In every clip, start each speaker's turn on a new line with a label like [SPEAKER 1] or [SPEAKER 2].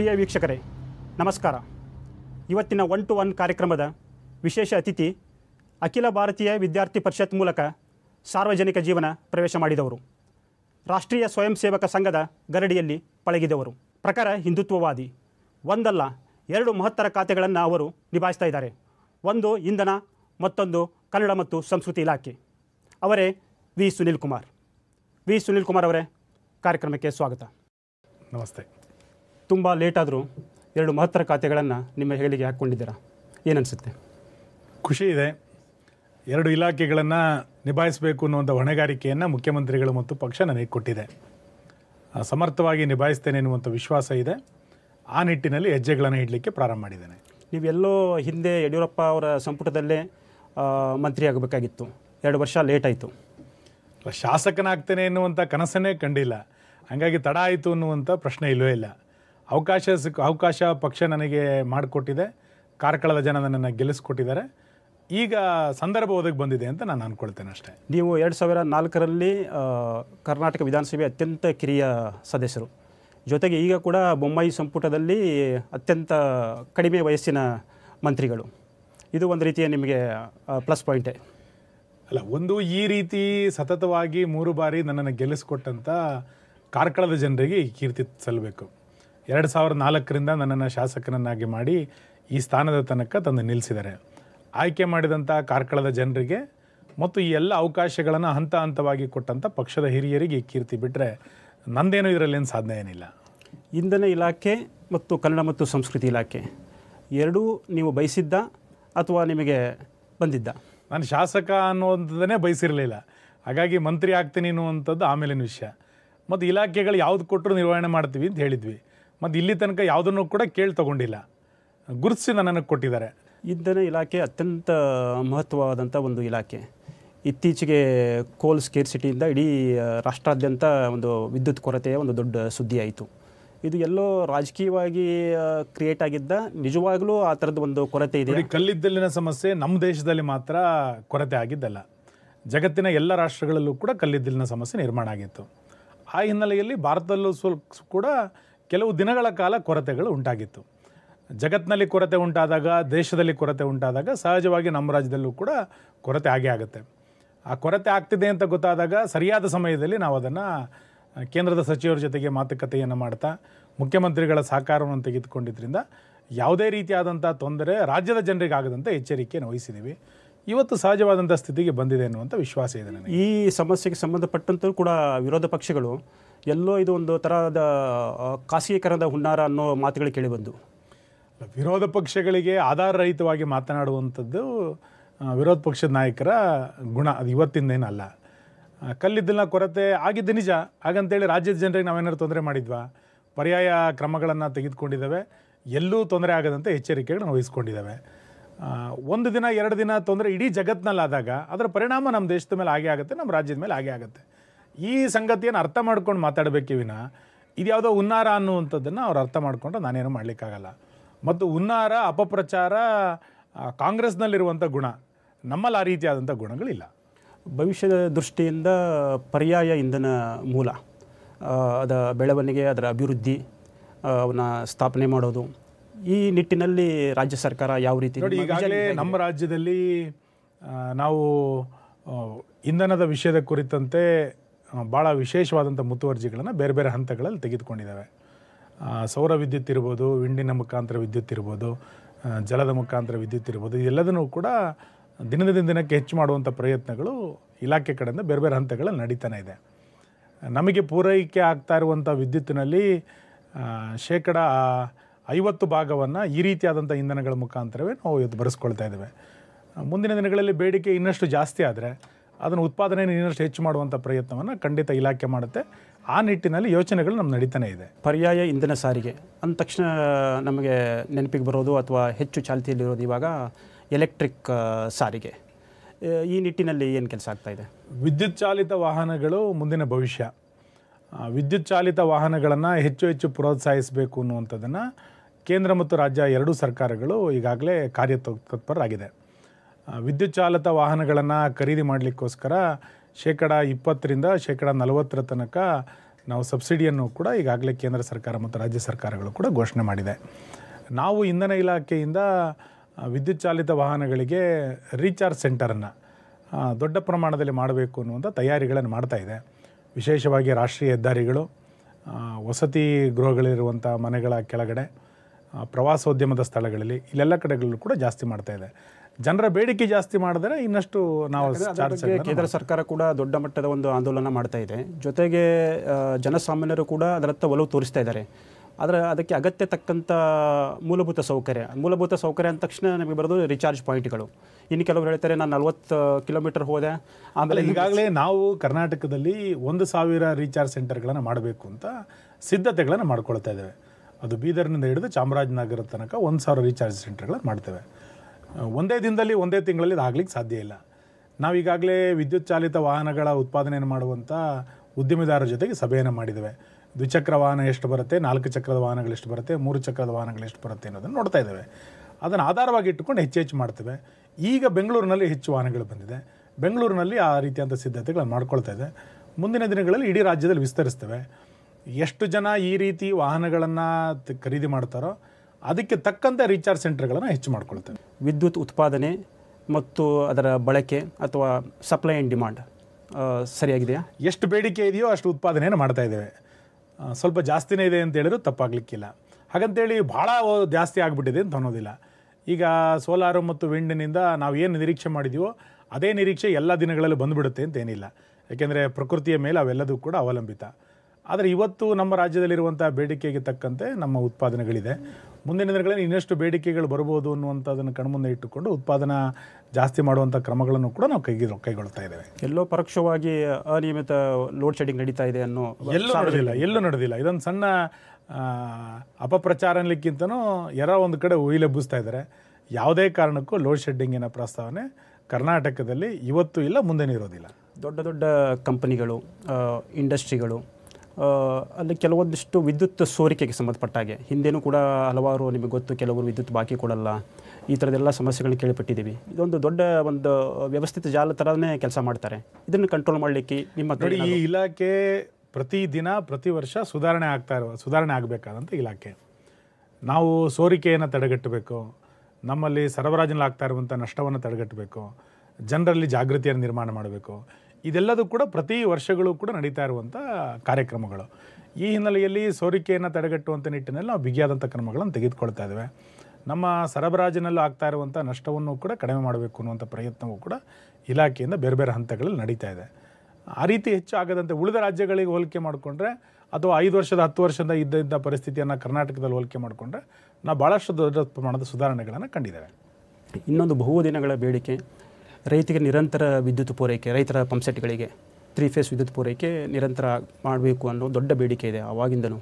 [SPEAKER 1] ಪ್ರಿಯ ವೀಕ್ಷಕರೇ ನಮಸ್ಕಾರ ಇವತ್ತಿನ ಒನ್ ಟು ಒನ್ ಕಾರ್ಯಕ್ರಮದ ವಿಶೇಷ ಅತಿಥಿ ಅಖಿಲ ಭಾರತೀಯ ವಿದ್ಯಾರ್ಥಿ ಪರಿಷತ್ ಮೂಲಕ ಸಾರ್ವಜನಿಕ ಜೀವನ ಪ್ರವೇಶ ಮಾಡಿದವರು ರಾಷ್ಟ್ರೀಯ ಸ್ವಯಂ ಸೇವಕ ಸಂಘದ ಗರಡಿಯಲ್ಲಿ ಪಳಗಿದವರು ಪ್ರಕಾರ ಹಿಂದುತ್ವವಾದಿ ಒಂದಲ್ಲ ಎರಡು ಮಹತ್ತರ ಖಾತೆಗಳನ್ನು ಅವರು ನಿಭಾಯಿಸ್ತಾ ಇದ್ದಾರೆ ಒಂದು ಇಂಧನ ಮತ್ತೊಂದು ಕನ್ನಡ ಮತ್ತು ಸಂಸ್ಕೃತಿ ಇಲಾಖೆ ಅವರೇ ವಿ ಸುನಿಲ್ ಕುಮಾರ್ ವಿ ಸುನಿಲ್ ಕುಮಾರ್ ಅವರೇ ಕಾರ್ಯಕ್ರಮಕ್ಕೆ ಸ್ವಾಗತ ನಮಸ್ತೆ ತುಂಬ ಲೇಟಾದರೂ ಎರಡು
[SPEAKER 2] ಮಹತ್ತರ ಖಾತೆಗಳನ್ನು ನಿಮ್ಮ ಹೆಗಲಿಗೆ ಹಾಕ್ಕೊಂಡಿದ್ದೀರಾ ಏನನ್ಸುತ್ತೆ ಖುಷಿ ಇದೆ ಎರಡು ಇಲಾಖೆಗಳನ್ನು ನಿಭಾಯಿಸಬೇಕು ಅನ್ನುವಂಥ ಹೊಣೆಗಾರಿಕೆಯನ್ನು ಮುಖ್ಯಮಂತ್ರಿಗಳು ಮತ್ತು ಪಕ್ಷ ನನಗೆ ಕೊಟ್ಟಿದೆ ಸಮರ್ಥವಾಗಿ ನಿಭಾಯಿಸ್ತೇನೆ ಎನ್ನುವಂಥ ವಿಶ್ವಾಸ ಇದೆ ಆ ನಿಟ್ಟಿನಲ್ಲಿ ಹೆಜ್ಜೆಗಳನ್ನು ಇಡಲಿಕ್ಕೆ ಪ್ರಾರಂಭ ಮಾಡಿದ್ದೇನೆ
[SPEAKER 1] ನೀವೆಲ್ಲೋ ಹಿಂದೆ ಯಡಿಯೂರಪ್ಪ ಅವರ ಸಂಪುಟದಲ್ಲೇ
[SPEAKER 2] ಮಂತ್ರಿ ಆಗಬೇಕಾಗಿತ್ತು ಎರಡು ವರ್ಷ ಲೇಟ್ ಆಯಿತು ಶಾಸಕನಾಗ್ತೇನೆ ಎನ್ನುವಂಥ ಕನಸನ್ನೇ ಕಂಡಿಲ್ಲ ಹಾಗಾಗಿ ತಡ ಆಯಿತು ಅನ್ನುವಂಥ ಪ್ರಶ್ನೆ ಇಲ್ಲವೇ ಇಲ್ಲ ಅವಕಾಶ ಸಿಕ್ ಅವಕಾಶ ಪಕ್ಷ ನನಗೆ ಮಾಡಿಕೊಟ್ಟಿದೆ ಕಾರ್ಕಳದ ಜನ ನನ್ನನ್ನು ಗೆಲ್ಲಿಸ್ಕೊಟ್ಟಿದ್ದಾರೆ ಈಗ ಸಂದರ್ಭ ಒದಗಿ ಬಂದಿದೆ ಅಂತ ನಾನು ಅಂದ್ಕೊಳ್ತೇನೆ ಅಷ್ಟೇ ನೀವು ಎರಡು ಸಾವಿರ ನಾಲ್ಕರಲ್ಲಿ ಕರ್ನಾಟಕ ವಿಧಾನಸಭೆ
[SPEAKER 1] ಅತ್ಯಂತ ಕಿರಿಯ ಸದಸ್ಯರು ಜೊತೆಗೆ ಈಗ ಕೂಡ ಬೊಮ್ಮಾಯಿ ಸಂಪುಟದಲ್ಲಿ ಅತ್ಯಂತ ಕಡಿಮೆ ವಯಸ್ಸಿನ ಮಂತ್ರಿಗಳು ಇದು ಒಂದು ರೀತಿಯ ನಿಮಗೆ ಪ್ಲಸ್ ಪಾಯಿಂಟೇ
[SPEAKER 2] ಅಲ್ಲ ಒಂದು ಈ ರೀತಿ ಸತತವಾಗಿ ಮೂರು ಬಾರಿ ನನ್ನನ್ನು ಗೆಲ್ಲಿಸ್ಕೊಟ್ಟಂಥ ಕಾರ್ಕಳದ ಜನರಿಗೆ ಕೀರ್ತಿ ಸಲ್ಲಬೇಕು ಎರಡು ಸಾವಿರದ ನಾಲ್ಕರಿಂದ ನನ್ನನ್ನು ಶಾಸಕನನ್ನಾಗಿ ಮಾಡಿ ಈ ಸ್ಥಾನದ ತನಕ ತಂದು ನಿಲ್ಲಿಸಿದ್ದಾರೆ ಆಯ್ಕೆ ಮಾಡಿದಂಥ ಕಾರ್ಕಳದ ಜನರಿಗೆ ಮತ್ತು ಈ ಎಲ್ಲ ಅವಕಾಶಗಳನ್ನು ಹಂತ ಹಂತವಾಗಿ ಕೊಟ್ಟಂಥ ಪಕ್ಷದ ಹಿರಿಯರಿಗೆ ಕೀರ್ತಿ ಬಿಟ್ಟರೆ ನಂದೇನು ಇದರಲ್ಲಿ ಏನು ಸಾಧನೆ ಏನಿಲ್ಲ ಇಂಧನ ಇಲಾಖೆ ಮತ್ತು ಕನ್ನಡ ಮತ್ತು ಸಂಸ್ಕೃತಿ ಇಲಾಖೆ ಎರಡೂ ನೀವು ಬಯಸಿದ್ದ ಅಥವಾ ನಿಮಗೆ ಬಂದಿದ್ದ ನಾನು ಶಾಸಕ ಅನ್ನುವಂಥದ್ದನ್ನೇ ಬಯಸಿರಲಿಲ್ಲ ಹಾಗಾಗಿ ಮಂತ್ರಿ ಆಗ್ತೀನಿ ಅನ್ನುವಂಥದ್ದು ಆಮೇಲಿನ ವಿಷಯ ಮತ್ತು ಇಲಾಖೆಗಳು ಯಾವುದು ಕೊಟ್ಟರು ನಿರ್ವಹಣೆ ಮಾಡ್ತೀವಿ ಅಂತ ಹೇಳಿದ್ವಿ ಮತ್ತು ಇಲ್ಲಿ ತನಕ ಯಾವುದನ್ನು ಕೂಡ ಕೇಳಿ ತಗೊಂಡಿಲ್ಲ ಗುರುತಿಸಿ ನನಗೆ ಕೊಟ್ಟಿದ್ದಾರೆ
[SPEAKER 1] ಇಂಧನ ಇಲಾಖೆ ಅತ್ಯಂತ ಮಹತ್ವವಾದಂಥ ಒಂದು ಇಲಾಖೆ ಇತ್ತೀಚೆಗೆ ಕೋಲ್ ಸ್ಕೇರ್ ಸಿಟಿಯಿಂದ ಇಡೀ ರಾಷ್ಟ್ರಾದ್ಯಂತ ಒಂದು ವಿದ್ಯುತ್ ಕೊರತೆಯ ಒಂದು ದೊಡ್ಡ ಸುದ್ದಿಯಾಯಿತು
[SPEAKER 2] ಇದು ಎಲ್ಲೋ ರಾಜಕೀಯವಾಗಿ ಕ್ರಿಯೇಟ್ ಆಗಿದ್ದ ನಿಜವಾಗ್ಲೂ ಆ ಥರದ ಒಂದು ಕೊರತೆ ಇದೆ ಕಲ್ಲಿದ್ದಲಿನ ಸಮಸ್ಯೆ ನಮ್ಮ ದೇಶದಲ್ಲಿ ಮಾತ್ರ ಕೊರತೆ ಆಗಿದ್ದಲ್ಲ ಜಗತ್ತಿನ ಎಲ್ಲ ರಾಷ್ಟ್ರಗಳಲ್ಲೂ ಕೂಡ ಕಲ್ಲಿದ್ದಲಿನ ಸಮಸ್ಯೆ ನಿರ್ಮಾಣ ಆಗಿತ್ತು ಆ ಹಿನ್ನೆಲೆಯಲ್ಲಿ ಭಾರತದಲ್ಲೂ ಸ್ವಲ್ಪ ಕೂಡ ಕೆಲವು ದಿನಗಳ ಕಾಲ ಕೊರತೆಗಳು ಉಂಟಾಗಿತ್ತು ಜಗತ್ತಿನಲ್ಲಿ ಕೊರತೆ ಉಂಟಾದಾಗ ದೇಶದಲ್ಲಿ ಕೊರತೆ ಉಂಟಾದಾಗ ಸಹಜವಾಗಿ ನಮ್ಮ ರಾಜ್ಯದಲ್ಲೂ ಕೂಡ ಕೊರತೆ ಆಗೇ ಆಗುತ್ತೆ ಆ ಕೊರತೆ ಆಗ್ತಿದೆ ಅಂತ ಗೊತ್ತಾದಾಗ ಸರಿಯಾದ ಸಮಯದಲ್ಲಿ ನಾವು ಅದನ್ನು ಕೇಂದ್ರದ ಸಚಿವರ ಜೊತೆಗೆ ಮಾತುಕತೆಯನ್ನು ಮಾಡ್ತಾ ಮುಖ್ಯಮಂತ್ರಿಗಳ ಸಹಕಾರವನ್ನು ತೆಗೆದುಕೊಂಡಿದ್ದರಿಂದ ಯಾವುದೇ ರೀತಿಯಾದಂಥ ತೊಂದರೆ ರಾಜ್ಯದ ಜನರಿಗೆ ಆಗದಂತೆ ಎಚ್ಚರಿಕೆಯನ್ನು ವಹಿಸಿದ್ದೀವಿ ಇವತ್ತು ಸಹಜವಾದಂಥ ಸ್ಥಿತಿಗೆ ಬಂದಿದೆ ಅನ್ನುವಂಥ ವಿಶ್ವಾಸ ಇದೆ ನನಗೆ ಈ ಸಮಸ್ಯೆಗೆ ಸಂಬಂಧಪಟ್ಟಂತೂ ಕೂಡ ವಿರೋಧ ಪಕ್ಷಗಳು
[SPEAKER 1] ಎಲ್ಲೋ ಇದು ಒಂದು ಥರದ ಖಾಸಗೀಕರಣದ ಹುನ್ನಾರ ಅನ್ನೋ ಮಾತುಗಳು ಕೇಳಿಬಂದು
[SPEAKER 2] ವಿರೋಧ ಪಕ್ಷಗಳಿಗೆ ಆಧಾರ ರಹಿತವಾಗಿ ಮಾತನಾಡುವಂಥದ್ದು ವಿರೋಧ ಪಕ್ಷದ ನಾಯಕರ ಗುಣ ಅದು ಇವತ್ತಿಂದೇನಲ್ಲ ಕಲ್ಲಿದ್ದಲ್ಲ ಕೊರತೆ ಆಗಿದ್ದು ನಿಜ ಹಾಗಂತೇಳಿ ರಾಜ್ಯದ ಜನರಿಗೆ ನಾವೇನಾದ್ರು ತೊಂದರೆ ಮಾಡಿದ್ವಾ ಪರ್ಯಾಯ ಕ್ರಮಗಳನ್ನು ತೆಗೆದುಕೊಂಡಿದ್ದಾವೆ ಎಲ್ಲೂ ತೊಂದರೆ ಆಗದಂತೆ ನಾವು ವಹಿಸ್ಕೊಂಡಿದ್ದಾವೆ ಒಂದು ದಿನ ಎರಡು ದಿನ ತೊಂದರೆ ಇಡೀ ಜಗತ್ತಿನಲ್ಲಾದಾಗ ಅದರ ಪರಿಣಾಮ ನಮ್ಮ ದೇಶದ ಮೇಲೆ ಹಾಗೆ ಆಗುತ್ತೆ ನಮ್ಮ ರಾಜ್ಯದ ಮೇಲೆ ಹಾಗೆ ಆಗುತ್ತೆ ಈ ಸಂಗತಿಯನ್ನು ಅರ್ಥ ಮಾಡ್ಕೊಂಡು ಮಾತಾಡಬೇಕಿವಿನ ಇದ್ಯಾವುದೋ ಹುನ್ನಾರ ಅನ್ನುವಂಥದ್ದನ್ನು ಅವ್ರು ಅರ್ಥ ಮಾಡಿಕೊಂಡು ನಾನೇನು ಮಾಡಲಿಕ್ಕಾಗಲ್ಲ ಮತ್ತು ಹುನ್ನಾರ ಅಪಪ್ರಚಾರ ಕಾಂಗ್ರೆಸ್ನಲ್ಲಿರುವಂಥ ಗುಣ ನಮ್ಮಲ್ಲಿ ಆ ರೀತಿಯಾದಂಥ ಗುಣಗಳಿಲ್ಲ
[SPEAKER 1] ಭವಿಷ್ಯದ ದೃಷ್ಟಿಯಿಂದ ಪರ್ಯಾಯ ಇಂಧನ ಮೂಲ ಅದರ ಬೆಳವಣಿಗೆ ಅದರ ಅಭಿವೃದ್ಧಿ ಅವನ್ನ ಸ್ಥಾಪನೆ ಮಾಡೋದು ಈ ನಿಟ್ಟಿನಲ್ಲಿ ರಾಜ್ಯ ಸರ್ಕಾರ ಯಾವ ರೀತಿ ಈಗಾಗಲೇ ನಮ್ಮ
[SPEAKER 2] ರಾಜ್ಯದಲ್ಲಿ ನಾವು ಇಂಧನದ ವಿಷಯದ ಕುರಿತಂತೆ ಭಾಳ ವಿಶೇಷವಾದಂಥ ಮುತುವರ್ಜಿಗಳನ್ನು ಬೇರೆ ಬೇರೆ ಹಂತಗಳಲ್ಲಿ ತೆಗೆದುಕೊಂಡಿದ್ದಾವೆ ಸೌರ ವಿದ್ಯುತ್ ಇರ್ಬೋದು ವಿಂಡಿನ ಮುಖಾಂತರ ವಿದ್ಯುತ್ ಇರ್ಬೋದು ಜಲದ ಮುಖಾಂತರ ವಿದ್ಯುತ್ ಇರ್ಬೋದು ಎಲ್ಲದನ್ನು ಕೂಡ ದಿನದಿಂದ ದಿನಕ್ಕೆ ಹೆಚ್ಚು ಮಾಡುವಂಥ ಪ್ರಯತ್ನಗಳು ಇಲಾಖೆ ಕಡೆಯಿಂದ ಬೇರೆ ಬೇರೆ ಹಂತಗಳಲ್ಲಿ ನಡೀತಾನೆ ಇದೆ ನಮಗೆ ಪೂರೈಕೆ ಆಗ್ತಾ ಇರುವಂಥ ವಿದ್ಯುತ್ತಿನಲ್ಲಿ ಶೇಕಡ ಐವತ್ತು ಭಾಗವನ್ನು ಈ ರೀತಿಯಾದಂಥ ಇಂಧನಗಳ ಮುಖಾಂತರವೇ ನಾವು ಇವತ್ತು ಬರೆಸ್ಕೊಳ್ತಾ ಇದ್ದೇವೆ ಮುಂದಿನ ದಿನಗಳಲ್ಲಿ ಬೇಡಿಕೆ ಇನ್ನಷ್ಟು ಜಾಸ್ತಿ ಆದರೆ ಅದನ್ನು ಉತ್ಪಾದನೆ ಇನ್ನಷ್ಟು ಹೆಚ್ಚು ಮಾಡುವಂಥ ಪ್ರಯತ್ನವನ್ನು ಖಂಡಿತ ಇಲಾಖೆ ಮಾಡುತ್ತೆ ಆ ನಿಟ್ಟಿನಲ್ಲಿ ಯೋಚನೆಗಳು ನಮ್ಮ ನಡೀತಾನೆ ಇದೆ ಪರ್ಯಾಯ ಇಂಧನ ಸಾರಿಗೆ ಅಂದ ತಕ್ಷಣ ನಮಗೆ
[SPEAKER 1] ನೆನಪಿಗೆ ಬರೋದು ಅಥವಾ ಹೆಚ್ಚು ಚಾಲ್ತಿಯಲ್ಲಿರೋದು ಇವಾಗ ಎಲೆಕ್ಟ್ರಿಕ್ ಸಾರಿಗೆ
[SPEAKER 2] ಈ ನಿಟ್ಟಿನಲ್ಲಿ ಏನು ಕೆಲಸ ಆಗ್ತಾ ಇದೆ ವಿದ್ಯುತ್ ಚಾಲಿತ ವಾಹನಗಳು ಮುಂದಿನ ಭವಿಷ್ಯ ವಿದ್ಯುತ್ ಚಾಲಿತ ವಾಹನಗಳನ್ನು ಹೆಚ್ಚು ಹೆಚ್ಚು ಪ್ರೋತ್ಸಾಹಿಸಬೇಕು ಅನ್ನುವಂಥದ್ದನ್ನು ಕೇಂದ್ರ ಮತ್ತು ರಾಜ್ಯ ಎರಡೂ ಸರ್ಕಾರಗಳು ಈಗಾಗಲೇ ಕಾರ್ಯ ವಿದ್ಯುತ್ ಚಾಲಿತ ವಾಹನಗಳನ್ನು ಖರೀದಿ ಮಾಡಲಿಕ್ಕೋಸ್ಕರ ಶೇಕಡ ಇಪ್ಪತ್ತರಿಂದ ಶೇಕಡ ನಲವತ್ತರ ತನಕ ನಾವು ಸಬ್ಸಿಡಿಯನ್ನು ಕೂಡ ಈಗಾಗಲೇ ಕೇಂದ್ರ ಸರ್ಕಾರ ಮತ್ತು ರಾಜ್ಯ ಸರ್ಕಾರಗಳು ಕೂಡ ಘೋಷಣೆ ಮಾಡಿದೆ ನಾವು ಇಂಧನ ಇಲಾಖೆಯಿಂದ ವಿದ್ಯುತ್ ಚಾಲಿತ ವಾಹನಗಳಿಗೆ ರೀಚಾರ್ಜ್ ಸೆಂಟರನ್ನು ದೊಡ್ಡ ಪ್ರಮಾಣದಲ್ಲಿ ಮಾಡಬೇಕು ಅನ್ನುವಂಥ ತಯಾರಿಗಳನ್ನು ಮಾಡ್ತಾಯಿದೆ ವಿಶೇಷವಾಗಿ ರಾಷ್ಟ್ರೀಯ ಹೆದ್ದಾರಿಗಳು ವಸತಿ ಗೃಹಗಳಿರುವಂಥ ಮನೆಗಳ ಕೆಳಗಡೆ ಪ್ರವಾಸೋದ್ಯಮದ ಸ್ಥಳಗಳಲ್ಲಿ ಇಲ್ಲೆಲ್ಲ ಕಡೆಗಳಲ್ಲೂ ಕೂಡ ಜಾಸ್ತಿ ಮಾಡ್ತಾಯಿದೆ ಜನರ ಬೇಡಿಕೆ ಜಾಸ್ತಿ ಮಾಡಿದ್ರೆ ಇನ್ನಷ್ಟು ನಾವು ಕೇಂದ್ರ ಸರ್ಕಾರ ಕೂಡ ದೊಡ್ಡ ಮಟ್ಟದ ಒಂದು ಆಂದೋಲನ ಮಾಡ್ತಾ ಇದೆ ಜೊತೆಗೆ
[SPEAKER 1] ಜನಸಾಮಾನ್ಯರು ಕೂಡ ಅದರತ್ತ ಒಲವು ತೋರಿಸ್ತಾ ಇದ್ದಾರೆ ಆದರೆ ಅದಕ್ಕೆ ಅಗತ್ಯ ತಕ್ಕಂಥ ಮೂಲಭೂತ ಸೌಕರ್ಯ ಮೂಲಭೂತ ಸೌಕರ್ಯ ಅಂದ ತಕ್ಷಣ ನಮಗೆ ಬರೋದು ರಿಚಾರ್ಜ್ ಪಾಯಿಂಟ್ಗಳು ಇನ್ನು ಕೆಲವರು ಹೇಳ್ತಾರೆ ನಾನು ನಲ್ವತ್ತು
[SPEAKER 2] ಕಿಲೋಮೀಟರ್ ಹೋದೆ ಆಮೇಲೆ ಈಗಾಗಲೇ ನಾವು ಕರ್ನಾಟಕದಲ್ಲಿ ಒಂದು ಸಾವಿರ ರೀಚಾರ್ಜ್ ಸೆಂಟರ್ಗಳನ್ನು ಮಾಡಬೇಕು ಅಂತ ಸಿದ್ಧತೆಗಳನ್ನು ಮಾಡ್ಕೊಳ್ತಾ ಇದ್ದೇವೆ ಅದು ಬೀದರ್ನಿಂದ ಹಿಡಿದು ಚಾಮರಾಜನಗರ ತನಕ ಒಂದು ಸಾವಿರ ರೀಚಾರ್ಜ್ ಸೆಂಟರ್ಗಳನ್ನು ಮಾಡ್ತೇವೆ ಒಂದೇ ದಿನದಲ್ಲಿ ಒಂದೇ ತಿಂಗಳಲ್ಲಿ ಆಗಲಿಕ್ಕೆ ಸಾಧ್ಯ ಇಲ್ಲ ನಾವೀಗಾಗಲೇ ವಿದ್ಯುತ್ ಚಾಲಿತ ವಾಹನಗಳ ಉತ್ಪಾದನೆಯನ್ನು ಮಾಡುವಂಥ ಉದ್ಯಮಿದಾರರ ಜೊತೆಗೆ ಸಭೆಯನ್ನು ಮಾಡಿದ್ದೇವೆ ದ್ವಿಚಕ್ರ ವಾಹನ ಎಷ್ಟು ಬರುತ್ತೆ ನಾಲ್ಕು ಚಕ್ರದ ವಾಹನಗಳು ಎಷ್ಟು ಬರುತ್ತೆ ಮೂರು ಚಕ್ರದ ವಾಹನಗಳು ಎಷ್ಟು ಬರುತ್ತೆ ಅನ್ನೋದನ್ನು ನೋಡ್ತಾ ಇದ್ದೇವೆ ಅದನ್ನು ಆಧಾರವಾಗಿ ಇಟ್ಟುಕೊಂಡು ಹೆಚ್ಚೆಚ್ಚು ಮಾಡ್ತೇವೆ ಈಗ ಬೆಂಗಳೂರಿನಲ್ಲಿ ಹೆಚ್ಚು ವಾಹನಗಳು ಬಂದಿದೆ ಬೆಂಗಳೂರಿನಲ್ಲಿ ಆ ರೀತಿಯಾದ ಸಿದ್ಧತೆಗಳನ್ನು ಮಾಡ್ಕೊಳ್ತಾ ಇದೆ ಮುಂದಿನ ದಿನಗಳಲ್ಲಿ ಇಡೀ ರಾಜ್ಯದಲ್ಲಿ ವಿಸ್ತರಿಸ್ತೇವೆ ಎಷ್ಟು ಜನ ಈ ರೀತಿ ವಾಹನಗಳನ್ನು ಖರೀದಿ ಮಾಡ್ತಾರೋ ಅದಕ್ಕೆ ತಕ್ಕಂತೆ ರೀಚಾರ್ಜ್ ಸೆಂಟರ್ಗಳನ್ನು ಹೆಚ್ಚು ಮಾಡ್ಕೊಳ್ತೇವೆ ವಿದ್ಯುತ್ ಉತ್ಪಾದನೆ ಮತ್ತು ಅದರ ಬಳಕೆ ಅಥವಾ ಸಪ್ಲೈ ಆ್ಯಂಡ್ ಡಿಮಾಂಡ್ ಸರಿಯಾಗಿದೆಯಾ ಎಷ್ಟು ಬೇಡಿಕೆ ಇದೆಯೋ ಅಷ್ಟು ಉತ್ಪಾದನೆಯನ್ನು ಮಾಡ್ತಾ ಇದ್ದೇವೆ ಸ್ವಲ್ಪ ಜಾಸ್ತಿನೇ ಇದೆ ಅಂತ ಹೇಳಿದ್ರು ತಪ್ಪಾಗಲಿಕ್ಕಿಲ್ಲ ಹಾಗಂತೇಳಿ ಭಾಳ ಜಾಸ್ತಿ ಆಗಿಬಿಟ್ಟಿದೆ ಅಂತ ಅನ್ನೋದಿಲ್ಲ ಈಗ ಸೋಲಾರು ಮತ್ತು ವಿಂಡಿನಿಂದ ನಾವು ಏನು ನಿರೀಕ್ಷೆ ಮಾಡಿದೀವೋ ಅದೇ ನಿರೀಕ್ಷೆ ಎಲ್ಲ ದಿನಗಳಲ್ಲಿ ಬಂದುಬಿಡುತ್ತೆ ಅಂತೇನಿಲ್ಲ ಯಾಕೆಂದರೆ ಪ್ರಕೃತಿಯ ಮೇಲೆ ಅವೆಲ್ಲದೂ ಕೂಡ ಅವಲಂಬಿತ ಆದರೆ ಇವತ್ತು ನಮ್ಮ ರಾಜ್ಯದಲ್ಲಿರುವಂಥ ಬೇಡಿಕೆಗೆ ತಕ್ಕಂತೆ ನಮ್ಮ ಉತ್ಪಾದನೆಗಳಿದೆ ಮುಂದಿನ ದಿನಗಳಲ್ಲಿ ಇನ್ನಷ್ಟು ಬೇಡಿಕೆಗಳು ಬರ್ಬೋದು ಅನ್ನುವಂಥದ್ದನ್ನು ಕಣ್ಮುಂದೆ ಇಟ್ಟುಕೊಂಡು ಉತ್ಪಾದನಾ ಜಾಸ್ತಿ ಮಾಡುವಂಥ ಕ್ರಮಗಳನ್ನು ಕೂಡ ನಾವು ಕೈಗೆ ಕೈಗೊಳ್ತಾ ಇದ್ದೇವೆ ಎಲ್ಲೋ ಪರೋಕ್ಷವಾಗಿ ಅನಿಯಮಿತ ಲೋಡ್ ಶೆಡ್ಡಿಂಗ್ ನಡೀತಾ ಇದೆ ಅನ್ನೋ ಎಲ್ಲೂ ನಡೆದಿಲ್ಲ ಎಲ್ಲೂ ನಡೆದಿಲ್ಲ ಇದೊಂದು ಸಣ್ಣ ಅಪಪ್ರಚಾರ ಯಾರೋ ಒಂದು ಕಡೆ ಉಯಿಲೆಬ್ಬಿಸ್ತಾ ಇದ್ದಾರೆ ಯಾವುದೇ ಕಾರಣಕ್ಕೂ ಲೋಡ್ ಶೆಡ್ಡಿಂಗಿನ ಪ್ರಸ್ತಾವನೆ ಕರ್ನಾಟಕದಲ್ಲಿ ಇವತ್ತು ಇಲ್ಲ ಮುಂದೆನೇ ಇರೋದಿಲ್ಲ ದೊಡ್ಡ ದೊಡ್ಡ ಕಂಪನಿಗಳು ಇಂಡಸ್ಟ್ರಿಗಳು
[SPEAKER 1] ಅಲ್ಲಿ ಕೆಲವೊಂದಿಷ್ಟು ವಿದ್ಯುತ್ ಸೋರಿಕೆಗೆ ಸಂಬಂಧಪಟ್ಟ ಹಾಗೆ ಹಿಂದೆನೂ ಕೂಡ ಹಲವಾರು ನಿಮಗೆ ಗೊತ್ತು ಕೆಲವರು ವಿದ್ಯುತ್ ಬಾಕಿ ಕೊಡಲ್ಲ ಈ ಥರದ್ದೆಲ್ಲ ಸಮಸ್ಯೆಗಳನ್ನ ಕೇಳಿಪಟ್ಟಿದ್ದೀವಿ ಇದೊಂದು ದೊಡ್ಡ ಒಂದು ವ್ಯವಸ್ಥಿತ
[SPEAKER 2] ಜಾಲ ಥರನೇ ಕೆಲಸ ಮಾಡ್ತಾರೆ ಇದನ್ನು ಕಂಟ್ರೋಲ್ ಮಾಡಲಿಕ್ಕೆ ನಿಮ್ಮ ಈ ಇಲಾಖೆ ಪ್ರತಿದಿನ ಪ್ರತಿ ವರ್ಷ ಸುಧಾರಣೆ ಆಗ್ತಾ ಇರುವ ಸುಧಾರಣೆ ಆಗಬೇಕಾದಂಥ ಇಲಾಖೆ ನಾವು ಸೋರಿಕೆಯನ್ನು ತಡೆಗಟ್ಟಬೇಕು ನಮ್ಮಲ್ಲಿ ಸರಬರಾಜಿನಲ್ಲಿ ಆಗ್ತಾ ಇರುವಂಥ ನಷ್ಟವನ್ನು ತಡೆಗಟ್ಟಬೇಕು ಜನರಲ್ಲಿ ಜಾಗೃತಿಯನ್ನು ನಿರ್ಮಾಣ ಮಾಡಬೇಕು ಇದೆಲ್ಲದೂ ಕೂಡ ಪ್ರತಿ ವರ್ಷಗಳು ಕೂಡ ನಡೀತಾ ಇರುವಂಥ ಕಾರ್ಯಕ್ರಮಗಳು ಈ ಹಿನ್ನೆಲೆಯಲ್ಲಿ ಸೋರಿಕೆಯನ್ನು ತಡೆಗಟ್ಟುವಂಥ ನಿಟ್ಟಿನಲ್ಲಿ ನಾವು ಬಿಗಿಯಾದಂಥ ಕ್ರಮಗಳನ್ನು ತೆಗೆದುಕೊಳ್ತಾ ಇದ್ದೇವೆ ನಮ್ಮ ಸರಬರಾಜಿನಲ್ಲೂ ಆಗ್ತಾ ಇರುವಂಥ ನಷ್ಟವನ್ನು ಕೂಡ ಕಡಿಮೆ ಮಾಡಬೇಕು ಅನ್ನುವಂಥ ಪ್ರಯತ್ನವೂ ಕೂಡ ಇಲಾಖೆಯಿಂದ ಬೇರೆ ಬೇರೆ ಹಂತಗಳಲ್ಲಿ ನಡೀತಾ ಇದೆ ಆ ರೀತಿ ಹೆಚ್ಚು ಆಗದಂತೆ ಉಳಿದ ರಾಜ್ಯಗಳಿಗೆ ಹೋಲಿಕೆ ಮಾಡಿಕೊಂಡ್ರೆ ಅಥವಾ ಐದು ವರ್ಷದ ಹತ್ತು ವರ್ಷದ ಇದ್ದಿದ್ದ ಪರಿಸ್ಥಿತಿಯನ್ನು ಕರ್ನಾಟಕದಲ್ಲಿ ಹೋಲಿಕೆ ಮಾಡಿಕೊಂಡ್ರೆ ನಾವು ಭಾಳಷ್ಟು ದೊಡ್ಡ ಪ್ರಮಾಣದ ಸುಧಾರಣೆಗಳನ್ನು ಕಂಡಿದ್ದೇವೆ
[SPEAKER 1] ಇನ್ನೊಂದು ಬಹುದಿನಗಳ ಬೇಡಿಕೆ ರೈತರಿಗೆ ನಿರಂತರ ವಿದ್ಯುತ್ ಪೂರೈಕೆ ರೈತರ ಪಂಪ್ಸೆಟ್ಗಳಿಗೆ ತ್ರೀ ಫೇಸ್ ವಿದ್ಯುತ್ ಪೂರೈಕೆ ನಿರಂತರ ಮಾಡಬೇಕು ಅನ್ನೋ ದೊಡ್ಡ ಬೇಡಿಕೆ ಇದೆ ಆವಾಗಿಂದನೂ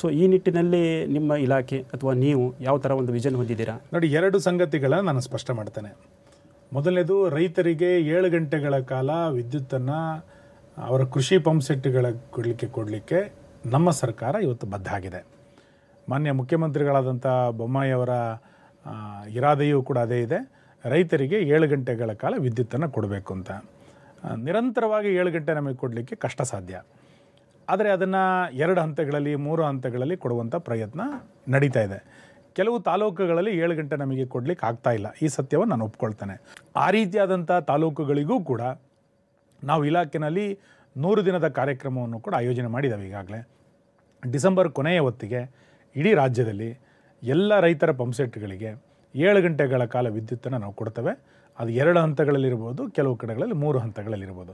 [SPEAKER 1] ಸೊ ಈ ನಿಟ್ಟಿನಲ್ಲಿ ನಿಮ್ಮ ಇಲಾಖೆ ಅಥವಾ ನೀವು ಯಾವ ಥರ ಒಂದು ವಿಷನ್ ಹೊಂದಿದ್ದೀರಾ
[SPEAKER 2] ನೋಡಿ ಎರಡು ಸಂಗತಿಗಳನ್ನು ನಾನು ಸ್ಪಷ್ಟ ಮಾಡ್ತೇನೆ ಮೊದಲನೇದು ರೈತರಿಗೆ ಏಳು ಗಂಟೆಗಳ ಕಾಲ ವಿದ್ಯುತ್ತನ್ನು ಅವರ ಕೃಷಿ ಪಂಪ್ಸೆಟ್ಗಳ ಕೊಡಲಿಕ್ಕೆ ಕೊಡಲಿಕ್ಕೆ ನಮ್ಮ ಸರ್ಕಾರ ಇವತ್ತು ಆಗಿದೆ ಮಾನ್ಯ ಮುಖ್ಯಮಂತ್ರಿಗಳಾದಂಥ ಬೊಮ್ಮಾಯಿಯವರ ಇರಾದೆಯೂ ಕೂಡ ಅದೇ ಇದೆ ರೈತರಿಗೆ ಏಳು ಗಂಟೆಗಳ ಕಾಲ ವಿದ್ಯುತ್ತನ್ನು ಕೊಡಬೇಕು ಅಂತ ನಿರಂತರವಾಗಿ ಏಳು ಗಂಟೆ ನಮಗೆ ಕೊಡಲಿಕ್ಕೆ ಕಷ್ಟ ಸಾಧ್ಯ ಆದರೆ ಅದನ್ನು ಎರಡು ಹಂತಗಳಲ್ಲಿ ಮೂರು ಹಂತಗಳಲ್ಲಿ ಕೊಡುವಂಥ ಪ್ರಯತ್ನ ನಡೀತಾ ಇದೆ ಕೆಲವು ತಾಲೂಕುಗಳಲ್ಲಿ ಏಳು ಗಂಟೆ ನಮಗೆ ಕೊಡಲಿಕ್ಕೆ ಆಗ್ತಾ ಇಲ್ಲ ಈ ಸತ್ಯವನ್ನು ನಾನು ಒಪ್ಕೊಳ್ತೇನೆ ಆ ರೀತಿಯಾದಂಥ ತಾಲೂಕುಗಳಿಗೂ ಕೂಡ ನಾವು ಇಲಾಖೆಯಲ್ಲಿ ನೂರು ದಿನದ ಕಾರ್ಯಕ್ರಮವನ್ನು ಕೂಡ ಆಯೋಜನೆ ಮಾಡಿದ್ದಾವೆ ಈಗಾಗಲೇ ಡಿಸೆಂಬರ್ ಕೊನೆಯ ಹೊತ್ತಿಗೆ ಇಡೀ ರಾಜ್ಯದಲ್ಲಿ ಎಲ್ಲ ರೈತರ ಪಂಪ್ಸೆಟ್ಗಳಿಗೆ ಏಳು ಗಂಟೆಗಳ ಕಾಲ ವಿದ್ಯುತ್ತನ್ನು ನಾವು ಕೊಡ್ತೇವೆ ಅದು ಎರಡು ಹಂತಗಳಲ್ಲಿರ್ಬೋದು ಕೆಲವು ಕಡೆಗಳಲ್ಲಿ ಮೂರು ಹಂತಗಳಲ್ಲಿರ್ಬೋದು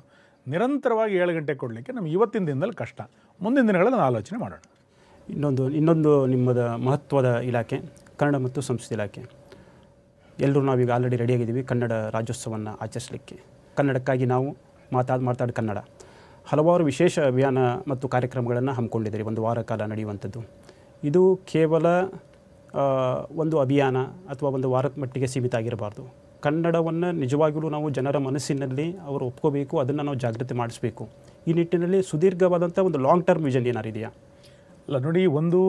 [SPEAKER 2] ನಿರಂತರವಾಗಿ ಏಳು ಗಂಟೆ ಕೊಡಲಿಕ್ಕೆ ನಮಗೆ ಇವತ್ತಿನ ದಿನದಲ್ಲಿ ಕಷ್ಟ ಮುಂದಿನ ದಿನಗಳಲ್ಲಿ ನಾವು ಆಲೋಚನೆ ಮಾಡೋಣ ಇನ್ನೊಂದು ಇನ್ನೊಂದು ನಿಮ್ಮದ ಮಹತ್ವದ ಇಲಾಖೆ ಕನ್ನಡ
[SPEAKER 1] ಮತ್ತು ಸಂಸ್ಕೃತಿ ಇಲಾಖೆ ಎಲ್ಲರೂ ನಾವೀಗ ಆಲ್ರೆಡಿ ರೆಡಿಯಾಗಿದ್ದೀವಿ ಕನ್ನಡ ರಾಜ್ಯೋತ್ಸವವನ್ನು ಆಚರಿಸಲಿಕ್ಕೆ ಕನ್ನಡಕ್ಕಾಗಿ ನಾವು ಮಾತಾಡಿ ಮಾತಾಡಿ ಕನ್ನಡ ಹಲವಾರು ವಿಶೇಷ ಅಭಿಯಾನ ಮತ್ತು ಕಾರ್ಯಕ್ರಮಗಳನ್ನು ಹಮ್ಮಿಕೊಂಡಿದ್ದೀರಿ ಒಂದು ವಾರ ಕಾಲ ನಡೆಯುವಂಥದ್ದು ಇದು ಕೇವಲ ಒಂದು ಅಭಿಯಾನ ಅಥವಾ ಒಂದು ವಾರದ ಮಟ್ಟಿಗೆ ಸೀಮಿತ ಆಗಿರಬಾರ್ದು ಕನ್ನಡವನ್ನು ನಿಜವಾಗಿಯೂ ನಾವು ಜನರ ಮನಸ್ಸಿನಲ್ಲಿ ಅವರು ಒಪ್ಕೋಬೇಕು ಅದನ್ನು ನಾವು ಜಾಗೃತಿ ಮಾಡಿಸಬೇಕು ಈ ನಿಟ್ಟಿನಲ್ಲಿ ಸುದೀರ್ಘವಾದಂಥ ಒಂದು ಲಾಂಗ್ ಟರ್ಮ್
[SPEAKER 2] ವಿಷನ್ ಇದೆಯಾ ಅಲ್ಲ ನೋಡಿ ಒಂದು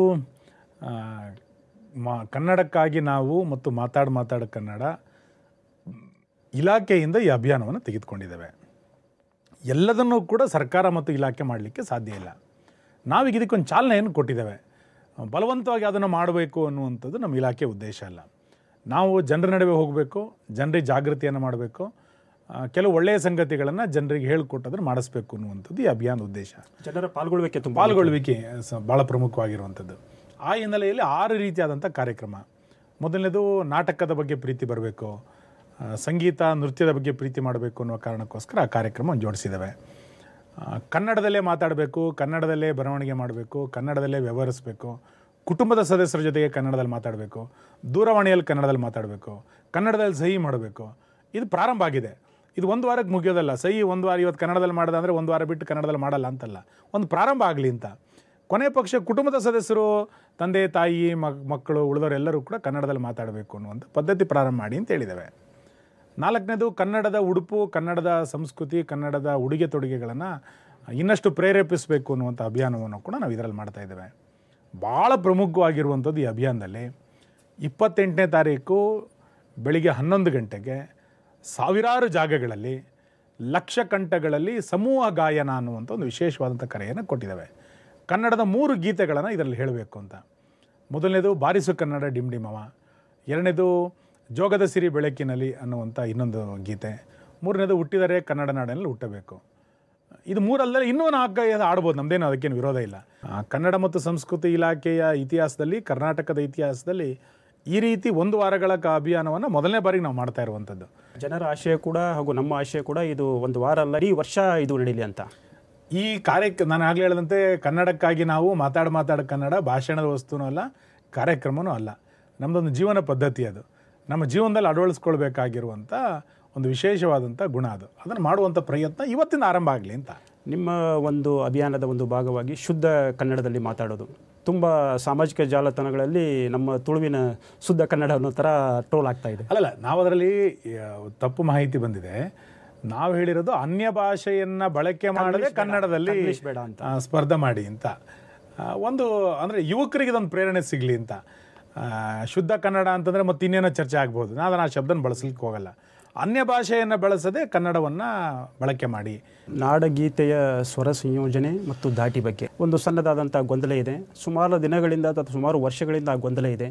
[SPEAKER 2] ಮಾ ಕನ್ನಡಕ್ಕಾಗಿ ನಾವು ಮತ್ತು ಮಾತಾಡು ಮಾತಾಡೋ ಕನ್ನಡ ಇಲಾಖೆಯಿಂದ ಈ ಅಭಿಯಾನವನ್ನು ತೆಗೆದುಕೊಂಡಿದ್ದೇವೆ ಎಲ್ಲದನ್ನೂ ಕೂಡ ಸರ್ಕಾರ ಮತ್ತು ಇಲಾಖೆ ಮಾಡಲಿಕ್ಕೆ ಸಾಧ್ಯ ಇಲ್ಲ ನಾವೀಗ ಇದಕ್ಕೊಂದು ಚಾಲನೆಯನ್ನು ಕೊಟ್ಟಿದ್ದೇವೆ ಬಲವಂತವಾಗಿ ಅದನ್ನು ಮಾಡಬೇಕು ಅನ್ನುವಂಥದ್ದು ನಮ್ಮ ಇಲಾಖೆ ಉದ್ದೇಶ ಅಲ್ಲ ನಾವು ಜನರ ನಡುವೆ ಹೋಗಬೇಕು ಜನರಿಗೆ ಜಾಗೃತಿಯನ್ನು ಮಾಡಬೇಕು ಕೆಲವು ಒಳ್ಳೆಯ ಸಂಗತಿಗಳನ್ನು ಜನರಿಗೆ ಹೇಳಿಕೊಟ್ಟದನ್ನು ಮಾಡಿಸ್ಬೇಕು ಅನ್ನುವಂಥದ್ದು ಈ ಅಭಿಯಾನದ ಉದ್ದೇಶ ಜನರ ಪಾಲ್ಗೊಳ್ಳುವಿಕೆ ತುಂಬ ಪಾಲ್ಗೊಳ್ಳುವಿಕೆ ಸ ಭಾಳ ಪ್ರಮುಖವಾಗಿರುವಂಥದ್ದು ಆ ಹಿನ್ನೆಲೆಯಲ್ಲಿ ಆರು ರೀತಿಯಾದಂಥ ಕಾರ್ಯಕ್ರಮ ಮೊದಲನೇದು ನಾಟಕದ ಬಗ್ಗೆ ಪ್ರೀತಿ ಬರಬೇಕು ಸಂಗೀತ ನೃತ್ಯದ ಬಗ್ಗೆ ಪ್ರೀತಿ ಮಾಡಬೇಕು ಅನ್ನೋ ಕಾರಣಕ್ಕೋಸ್ಕರ ಆ ಕಾರ್ಯಕ್ರಮ ಜೋಡಿಸಿದ್ದಾವೆ ಕನ್ನಡದಲ್ಲೇ ಮಾತಾಡಬೇಕು ಕನ್ನಡದಲ್ಲೇ ಬರವಣಿಗೆ ಮಾಡಬೇಕು ಕನ್ನಡದಲ್ಲೇ ವ್ಯವಹರಿಸಬೇಕು ಕುಟುಂಬದ ಸದಸ್ಯರ ಜೊತೆಗೆ ಕನ್ನಡದಲ್ಲಿ ಮಾತಾಡಬೇಕು ದೂರವಾಣಿಯಲ್ಲಿ ಕನ್ನಡದಲ್ಲಿ ಮಾತಾಡಬೇಕು ಕನ್ನಡದಲ್ಲಿ ಸಹಿ ಮಾಡಬೇಕು ಇದು ಪ್ರಾರಂಭ ಆಗಿದೆ ಇದು ಒಂದು ವಾರಕ್ಕೆ ಮುಗಿಯೋದಲ್ಲ ಸಹಿ ಒಂದು ವಾರ ಇವತ್ತು ಕನ್ನಡದಲ್ಲಿ ಮಾಡಿದೆ ಅಂದರೆ ಒಂದು ವಾರ ಬಿಟ್ಟು ಕನ್ನಡದಲ್ಲಿ ಮಾಡಲ್ಲ ಅಂತಲ್ಲ ಒಂದು ಪ್ರಾರಂಭ ಆಗಲಿ ಅಂತ ಕೊನೆ ಪಕ್ಷ ಕುಟುಂಬದ ಸದಸ್ಯರು ತಂದೆ ತಾಯಿ ಮಕ್ಕಳು ಉಳಿದವರೆಲ್ಲರೂ ಕೂಡ ಕನ್ನಡದಲ್ಲಿ ಮಾತಾಡಬೇಕು ಅನ್ನುವಂಥ ಪದ್ಧತಿ ಪ್ರಾರಂಭ ಮಾಡಿ ಅಂತ ಹೇಳಿದ್ದೇವೆ ನಾಲ್ಕನೇದು ಕನ್ನಡದ ಉಡುಪು ಕನ್ನಡದ ಸಂಸ್ಕೃತಿ ಕನ್ನಡದ ಉಡುಗೆ ತೊಡುಗೆಗಳನ್ನು ಇನ್ನಷ್ಟು ಪ್ರೇರೇಪಿಸಬೇಕು ಅನ್ನುವಂಥ ಅಭಿಯಾನವನ್ನು ಕೂಡ ನಾವು ಇದರಲ್ಲಿ ಮಾಡ್ತಾ ಇದ್ದೇವೆ ಭಾಳ ಪ್ರಮುಖವಾಗಿರುವಂಥದ್ದು ಈ ಅಭಿಯಾನದಲ್ಲಿ ಇಪ್ಪತ್ತೆಂಟನೇ ತಾರೀಕು ಬೆಳಿಗ್ಗೆ ಹನ್ನೊಂದು ಗಂಟೆಗೆ ಸಾವಿರಾರು ಜಾಗಗಳಲ್ಲಿ ಲಕ್ಷ ಕಂಠಗಳಲ್ಲಿ ಸಮೂಹ ಗಾಯನ ಅನ್ನುವಂಥ ಒಂದು ವಿಶೇಷವಾದಂಥ ಕರೆಯನ್ನು ಕೊಟ್ಟಿದ್ದಾವೆ ಕನ್ನಡದ ಮೂರು ಗೀತೆಗಳನ್ನು ಇದರಲ್ಲಿ ಹೇಳಬೇಕು ಅಂತ ಮೊದಲನೇದು ಬಾರಿಸು ಕನ್ನಡ ಡಿಮ್ ಡಿಮವ ಎರಡನೇದು ಜೋಗದ ಸಿರಿ ಬೆಳಕಿನಲ್ಲಿ ಅನ್ನುವಂಥ ಇನ್ನೊಂದು ಗೀತೆ ಮೂರನೇದು ಹುಟ್ಟಿದರೆ ಕನ್ನಡ ನಾಡಿನಲ್ಲಿ ಹುಟ್ಟಬೇಕು ಇದು ಮೂರಲ್ಲದೆ ಇನ್ನೂ ನಾಲ್ಕು ಆಡ್ಬೋದು ನಮ್ದೇನು ಅದಕ್ಕೇನು ವಿರೋಧ ಇಲ್ಲ ಕನ್ನಡ ಮತ್ತು ಸಂಸ್ಕೃತಿ ಇಲಾಖೆಯ ಇತಿಹಾಸದಲ್ಲಿ ಕರ್ನಾಟಕದ ಇತಿಹಾಸದಲ್ಲಿ ಈ ರೀತಿ ಒಂದು ವಾರಗಳ ಅಭಿಯಾನವನ್ನು ಮೊದಲನೇ ಬಾರಿಗೆ ನಾವು ಮಾಡ್ತಾ ಇರುವಂಥದ್ದು ಜನರ ಆಶಯ ಕೂಡ ಹಾಗೂ ನಮ್ಮ ಆಶಯ ಕೂಡ ಇದು ಒಂದು ವಾರ ಅಲ್ಲ ಈ ವರ್ಷ ಇದು ನಡೀಲಿ ಅಂತ ಈ ಕಾರ್ಯಕ್ಕೆ ನಾನು ಆಗಲೇ ಹೇಳಿದಂತೆ ಕನ್ನಡಕ್ಕಾಗಿ ನಾವು ಮಾತಾಡ ಮಾತಾಡೋ ಕನ್ನಡ ಭಾಷಣದ ವಸ್ತುನೂ ಅಲ್ಲ ಕಾರ್ಯಕ್ರಮವೂ ಅಲ್ಲ ನಮ್ಮದೊಂದು ಜೀವನ ಪದ್ಧತಿ ಅದು ನಮ್ಮ ಜೀವನದಲ್ಲಿ ಅಳವಡಿಸ್ಕೊಳ್ಬೇಕಾಗಿರುವಂಥ ಒಂದು ವಿಶೇಷವಾದಂಥ ಗುಣ ಅದು ಅದನ್ನು ಮಾಡುವಂಥ ಪ್ರಯತ್ನ ಇವತ್ತಿನ ಆರಂಭ ಆಗಲಿ ಅಂತ ನಿಮ್ಮ ಒಂದು ಅಭಿಯಾನದ ಒಂದು ಭಾಗವಾಗಿ ಶುದ್ಧ
[SPEAKER 1] ಕನ್ನಡದಲ್ಲಿ ಮಾತಾಡೋದು ತುಂಬ ಸಾಮಾಜಿಕ ಜಾಲತಾಣಗಳಲ್ಲಿ ನಮ್ಮ ತುಳುವಿನ ಶುದ್ಧ
[SPEAKER 2] ಕನ್ನಡ ಅನ್ನೋ ಥರ ಟ್ರೋಲ್ ಆಗ್ತಾ ಇದೆ ಅಲ್ಲಲ್ಲ ನಾವು ಅದರಲ್ಲಿ ತಪ್ಪು ಮಾಹಿತಿ ಬಂದಿದೆ ನಾವು ಹೇಳಿರೋದು ಅನ್ಯ ಭಾಷೆಯನ್ನು ಬಳಕೆ ಮಾಡದೆ ಕನ್ನಡದಲ್ಲಿ ಬೇಡ ಅಂತ ಸ್ಪರ್ಧೆ ಮಾಡಿ ಅಂತ ಒಂದು ಅಂದರೆ ಯುವಕರಿಗೆ ಇದೊಂದು ಪ್ರೇರಣೆ ಸಿಗಲಿ ಅಂತ ಶುದ್ಧ ಕನ್ನಡ ಅಂತಂದರೆ ಮತ್ತೆ ಇನ್ನೇನೋ ಚರ್ಚೆ ಆಗ್ಬೋದು ನಾನು ಆ ಶಬ್ದನ ಬಳಸಲಿಕ್ಕೆ ಹೋಗಲ್ಲ ಅನ್ಯ ಭಾಷೆಯನ್ನು ಬಳಸದೆ ಕನ್ನಡವನ್ನು ಬಳಕೆ ಮಾಡಿ ನಾಡಗೀತೆಯ
[SPEAKER 1] ಸ್ವರ ಸಂಯೋಜನೆ ಮತ್ತು ದಾಟಿ ಬಗ್ಗೆ ಒಂದು ಸಣ್ಣದಾದಂಥ ಗೊಂದಲ ಇದೆ ಸುಮಾರು ದಿನಗಳಿಂದ ಅಥವಾ ಸುಮಾರು ವರ್ಷಗಳಿಂದ ಆ ಗೊಂದಲ ಇದೆ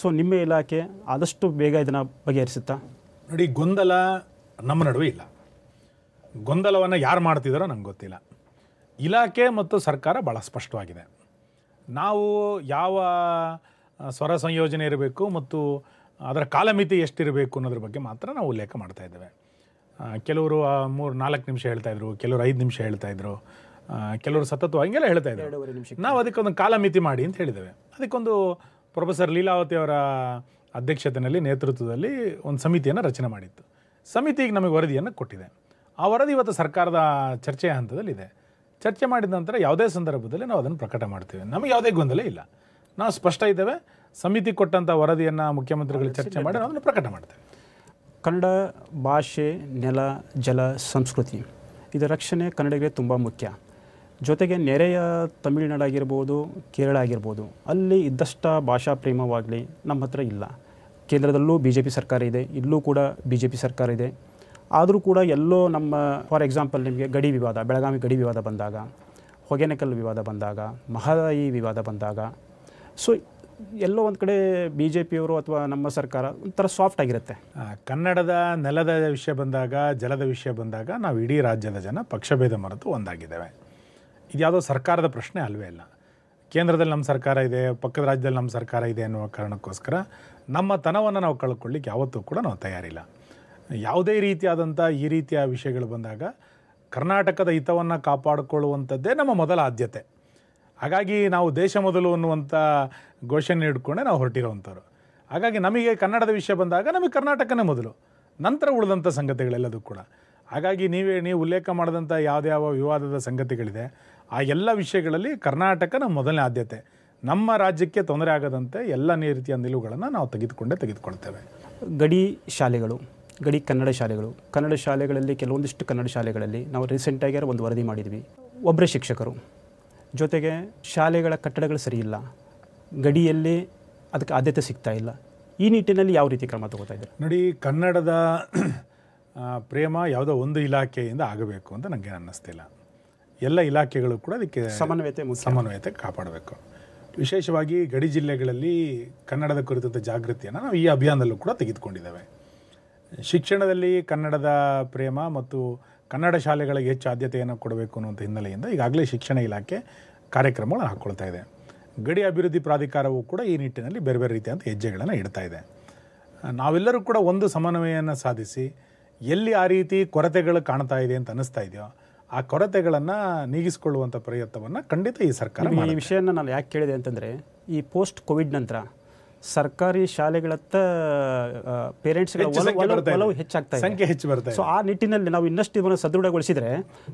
[SPEAKER 1] ಸೊ ನಿಮ್ಮ ಇಲಾಖೆ ಆದಷ್ಟು ಬೇಗ ಇದನ್ನು ಬಗೆಹರಿಸುತ್ತಾ
[SPEAKER 2] ನೋಡಿ ಗೊಂದಲ ನಮ್ಮ ನಡುವೆ ಇಲ್ಲ ಗೊಂದಲವನ್ನು ಯಾರು ಮಾಡ್ತಿದ್ದಾರೋ ನಂಗೆ ಗೊತ್ತಿಲ್ಲ ಇಲಾಖೆ ಮತ್ತು ಸರ್ಕಾರ ಭಾಳ ಸ್ಪಷ್ಟವಾಗಿದೆ ನಾವು ಯಾವ ಸ್ವರ ಸಂಯೋಜನೆ ಇರಬೇಕು ಮತ್ತು ಅದರ ಕಾಲಮಿತಿ ಎಷ್ಟಿರಬೇಕು ಅನ್ನೋದ್ರ ಬಗ್ಗೆ ಮಾತ್ರ ನಾವು ಉಲ್ಲೇಖ ಮಾಡ್ತಾ ಇದ್ದೇವೆ ಕೆಲವರು ಮೂರು ನಾಲ್ಕು ನಿಮಿಷ ಹೇಳ್ತಾಯಿದ್ರು ಕೆಲವರು ಐದು ನಿಮಿಷ ಹೇಳ್ತಾಯಿದ್ರು ಕೆಲವರು ಸತತವಾಗಿ ಹಂಗೆಲ್ಲ ಹೇಳ್ತಾ ಇದ್ದಾರೆ ನಾವು ಅದಕ್ಕೊಂದು ಕಾಲಮಿತಿ ಮಾಡಿ ಅಂತ ಹೇಳಿದ್ದೇವೆ ಅದಕ್ಕೊಂದು ಪ್ರೊಫೆಸರ್ ಲೀಲಾವತಿ ಅವರ ಅಧ್ಯಕ್ಷತೆಯಲ್ಲಿ ನೇತೃತ್ವದಲ್ಲಿ ಒಂದು ಸಮಿತಿಯನ್ನು ರಚನೆ ಮಾಡಿತ್ತು ಸಮಿತಿಗೆ ನಮಗೆ ವರದಿಯನ್ನು ಕೊಟ್ಟಿದೆ ಆ ವರದಿ ಇವತ್ತು ಸರ್ಕಾರದ ಚರ್ಚೆಯ ಹಂತದಲ್ಲಿದೆ ಚರ್ಚೆ ಮಾಡಿದ ನಂತರ ಯಾವುದೇ ಸಂದರ್ಭದಲ್ಲಿ ನಾವು ಅದನ್ನು ಪ್ರಕಟ ಮಾಡ್ತೇವೆ ನಮಗೆ ಯಾವುದೇ ಗೊಂದಲ ಇಲ್ಲ ನಾವು ಸ್ಪಷ್ಟ ಇದ್ದೇವೆ ಸಮಿತಿ ಕೊಟ್ಟಂಥ ವರದಿಯನ್ನು ಮುಖ್ಯಮಂತ್ರಿಗಳು ಚರ್ಚೆ ಮಾಡಿ ಅದನ್ನು ಪ್ರಕಟ ಮಾಡ್ತೇವೆ ಕನ್ನಡ ಭಾಷೆ ನೆಲ
[SPEAKER 1] ಜಲ ಸಂಸ್ಕೃತಿ ಇದರ ರಕ್ಷಣೆ ಕನ್ನಡಿಗರಿಗೆ ತುಂಬ ಮುಖ್ಯ ಜೊತೆಗೆ ನೆರೆಯ ತಮಿಳುನಾಡಾಗಿರ್ಬೋದು ಕೇರಳ ಆಗಿರ್ಬೋದು ಅಲ್ಲಿ ಇದ್ದಷ್ಟು ಭಾಷಾ ಪ್ರೇಮವಾಗಲಿ ನಮ್ಮ ಹತ್ರ ಇಲ್ಲ ಕೇಂದ್ರದಲ್ಲೂ ಬಿ ಜೆ ಪಿ ಸರ್ಕಾರ ಇದೆ ಇಲ್ಲೂ ಕೂಡ ಬಿ ಜೆ ಪಿ ಸರ್ಕಾರ ಇದೆ ಆದರೂ ಕೂಡ ಎಲ್ಲೋ ನಮ್ಮ ಫಾರ್ ಎಕ್ಸಾಂಪಲ್ ನಿಮಗೆ ಗಡಿ ವಿವಾದ ಬೆಳಗಾವಿ ಗಡಿ ವಿವಾದ ಬಂದಾಗ ಹೊಗೆನಕಲ್ ವಿವಾದ ಬಂದಾಗ ಮಹದಾಯಿ ವಿವಾದ ಬಂದಾಗ ಸೊ ಎಲ್ಲೋ ಒಂದು ಕಡೆ ಬಿ ಜೆ ಪಿಯವರು
[SPEAKER 2] ಅಥವಾ ನಮ್ಮ ಸರ್ಕಾರ ಒಂಥರ ಸಾಫ್ಟ್ ಆಗಿರುತ್ತೆ ಕನ್ನಡದ ನೆಲದ ವಿಷಯ ಬಂದಾಗ ಜಲದ ವಿಷಯ ಬಂದಾಗ ನಾವು ಇಡೀ ರಾಜ್ಯದ ಜನ ಪಕ್ಷಭೇದ ಮರೆತು ಒಂದಾಗಿದ್ದೇವೆ ಇದು ಸರ್ಕಾರದ ಪ್ರಶ್ನೆ ಅಲ್ಲವೇ ಇಲ್ಲ ಕೇಂದ್ರದಲ್ಲಿ ನಮ್ಮ ಸರ್ಕಾರ ಇದೆ ಪಕ್ಕದ ರಾಜ್ಯದಲ್ಲಿ ನಮ್ಮ ಸರ್ಕಾರ ಇದೆ ಅನ್ನುವ ಕಾರಣಕ್ಕೋಸ್ಕರ ನಮ್ಮ ತನವನ್ನು ನಾವು ಕಳ್ಕೊಳ್ಳಿಕ್ಕೆ ಯಾವತ್ತೂ ಕೂಡ ನಾವು ತಯಾರಿಲ್ಲ ಯಾವುದೇ ರೀತಿಯಾದಂಥ ಈ ರೀತಿಯ ವಿಷಯಗಳು ಬಂದಾಗ ಕರ್ನಾಟಕದ ಹಿತವನ್ನು ಕಾಪಾಡಿಕೊಳ್ಳುವಂಥದ್ದೇ ನಮ್ಮ ಮೊದಲ ಆದ್ಯತೆ ಹಾಗಾಗಿ ನಾವು ದೇಶ ಮೊದಲು ಅನ್ನುವಂಥ ಘೋಷಣೆ ಇಟ್ಕೊಂಡೇ ನಾವು ಹೊರಟಿರುವಂಥವ್ರು ಹಾಗಾಗಿ ನಮಗೆ ಕನ್ನಡದ ವಿಷಯ ಬಂದಾಗ ನಮಗೆ ಕರ್ನಾಟಕನೇ ಮೊದಲು ನಂತರ ಉಳಿದಂಥ ಸಂಗತಿಗಳೆಲ್ಲದೂ ಕೂಡ ಹಾಗಾಗಿ ನೀವೇ ನೀವು ಉಲ್ಲೇಖ ಮಾಡಿದಂಥ ಯಾವ್ದಾವ ಯಾವ ವಿವಾದದ ಸಂಗತಿಗಳಿದೆ ಆ ಎಲ್ಲ ವಿಷಯಗಳಲ್ಲಿ ಕರ್ನಾಟಕ ನಮ್ಮ ಮೊದಲನೇ ಆದ್ಯತೆ ನಮ್ಮ ರಾಜ್ಯಕ್ಕೆ ತೊಂದರೆ ಆಗದಂತೆ ಎಲ್ಲ ರೀತಿಯ ನಿಲುವುಗಳನ್ನು ನಾವು ತೆಗೆದುಕೊಂಡೇ ತೆಗೆದುಕೊಳ್ತೇವೆ ಗಡಿ ಶಾಲೆಗಳು ಗಡಿ ಕನ್ನಡ ಶಾಲೆಗಳು ಕನ್ನಡ ಶಾಲೆಗಳಲ್ಲಿ
[SPEAKER 1] ಕೆಲವೊಂದಿಷ್ಟು ಕನ್ನಡ ಶಾಲೆಗಳಲ್ಲಿ ನಾವು ರೀಸೆಂಟಾಗಿ ಒಂದು ವರದಿ ಮಾಡಿದ್ವಿ ಒಬ್ಬರೇ ಶಿಕ್ಷಕರು ಜೊತೆಗೆ ಶಾಲೆಗಳ ಕಟ್ಟಡಗಳು ಸರಿಯಿಲ್ಲ ಗಡಿಯಲ್ಲಿ ಅದಕ್ಕೆ ಆದ್ಯತೆ ಸಿಗ್ತಾ ಇಲ್ಲ
[SPEAKER 2] ಈ ನಿಟ್ಟಿನಲ್ಲಿ ಯಾವ ರೀತಿ ಕ್ರಮ ತಗೋತಾ ಇದ್ದಾರೆ ನೋಡಿ ಕನ್ನಡದ ಪ್ರೇಮ ಯಾವುದೋ ಒಂದು ಇಲಾಖೆಯಿಂದ ಆಗಬೇಕು ಅಂತ ನನಗೆ ಅನ್ನಿಸ್ತಿಲ್ಲ ಎಲ್ಲ ಇಲಾಖೆಗಳು ಕೂಡ ಅದಕ್ಕೆ ಸಮನ್ವಯತೆ ಸಮನ್ವಯತೆ ಕಾಪಾಡಬೇಕು ವಿಶೇಷವಾಗಿ ಗಡಿ ಜಿಲ್ಲೆಗಳಲ್ಲಿ ಕನ್ನಡದ ಕುರಿತಂಥ ಜಾಗೃತಿಯನ್ನು ನಾವು ಈ ಅಭಿಯಾನದಲ್ಲೂ ಕೂಡ ತೆಗೆದುಕೊಂಡಿದ್ದೇವೆ ಶಿಕ್ಷಣದಲ್ಲಿ ಕನ್ನಡದ ಪ್ರೇಮ ಮತ್ತು ಕನ್ನಡ ಶಾಲೆಗಳಿಗೆ ಹೆಚ್ಚು ಆದ್ಯತೆಯನ್ನು ಕೊಡಬೇಕು ಅನ್ನುವಂಥ ಹಿನ್ನೆಲೆಯಿಂದ ಈಗಾಗಲೇ ಶಿಕ್ಷಣ ಇಲಾಖೆ ಕಾರ್ಯಕ್ರಮಗಳನ್ನು ಹಾಕ್ಕೊಳ್ತಾ ಇದೆ ಗಡಿ ಅಭಿವೃದ್ಧಿ ಪ್ರಾಧಿಕಾರವು ಕೂಡ ಈ ನಿಟ್ಟಿನಲ್ಲಿ ಬೇರೆ ಬೇರೆ ರೀತಿಯಾದ ಹೆಜ್ಜೆಗಳನ್ನು ಇಡ್ತಾ ಇದೆ ನಾವೆಲ್ಲರೂ ಕೂಡ ಒಂದು ಸಮನ್ವಯವನ್ನು ಸಾಧಿಸಿ ಎಲ್ಲಿ ಆ ರೀತಿ ಕೊರತೆಗಳು ಕಾಣ್ತಾ ಇದೆ ಅಂತ ಅನ್ನಿಸ್ತಾ ಇದೆಯೋ ಆ ಕೊರತೆಗಳನ್ನು ನೀಗಿಸಿಕೊಳ್ಳುವಂಥ ಪ್ರಯತ್ನವನ್ನು ಖಂಡಿತ ಈ ಸರ್ಕಾರ ಈ ವಿಷಯನ ನಾನು ಯಾಕೆ ಕೇಳಿದೆ ಅಂತಂದರೆ ಈ ಪೋಸ್ಟ್ ಕೋವಿಡ್ ನಂತರ ಸರ್ಕಾರಿ
[SPEAKER 1] ಶಾಲೆಗಳತ್ತ ಪೇರೆಂಟ್ಸ್ ಒಲವು ಹೆಚ್ಚಾಗ್ತಾ ಸಂಖ್ಯೆ ಹೆಚ್ಚು ಬರ್ತದೆ ಸೊ ಆ ನಿಟ್ಟಿನಲ್ಲಿ ನಾವು ಇನ್ನಷ್ಟು ಇದನ್ನು ಸದೃಢಗೊಳಿಸಿದರೆ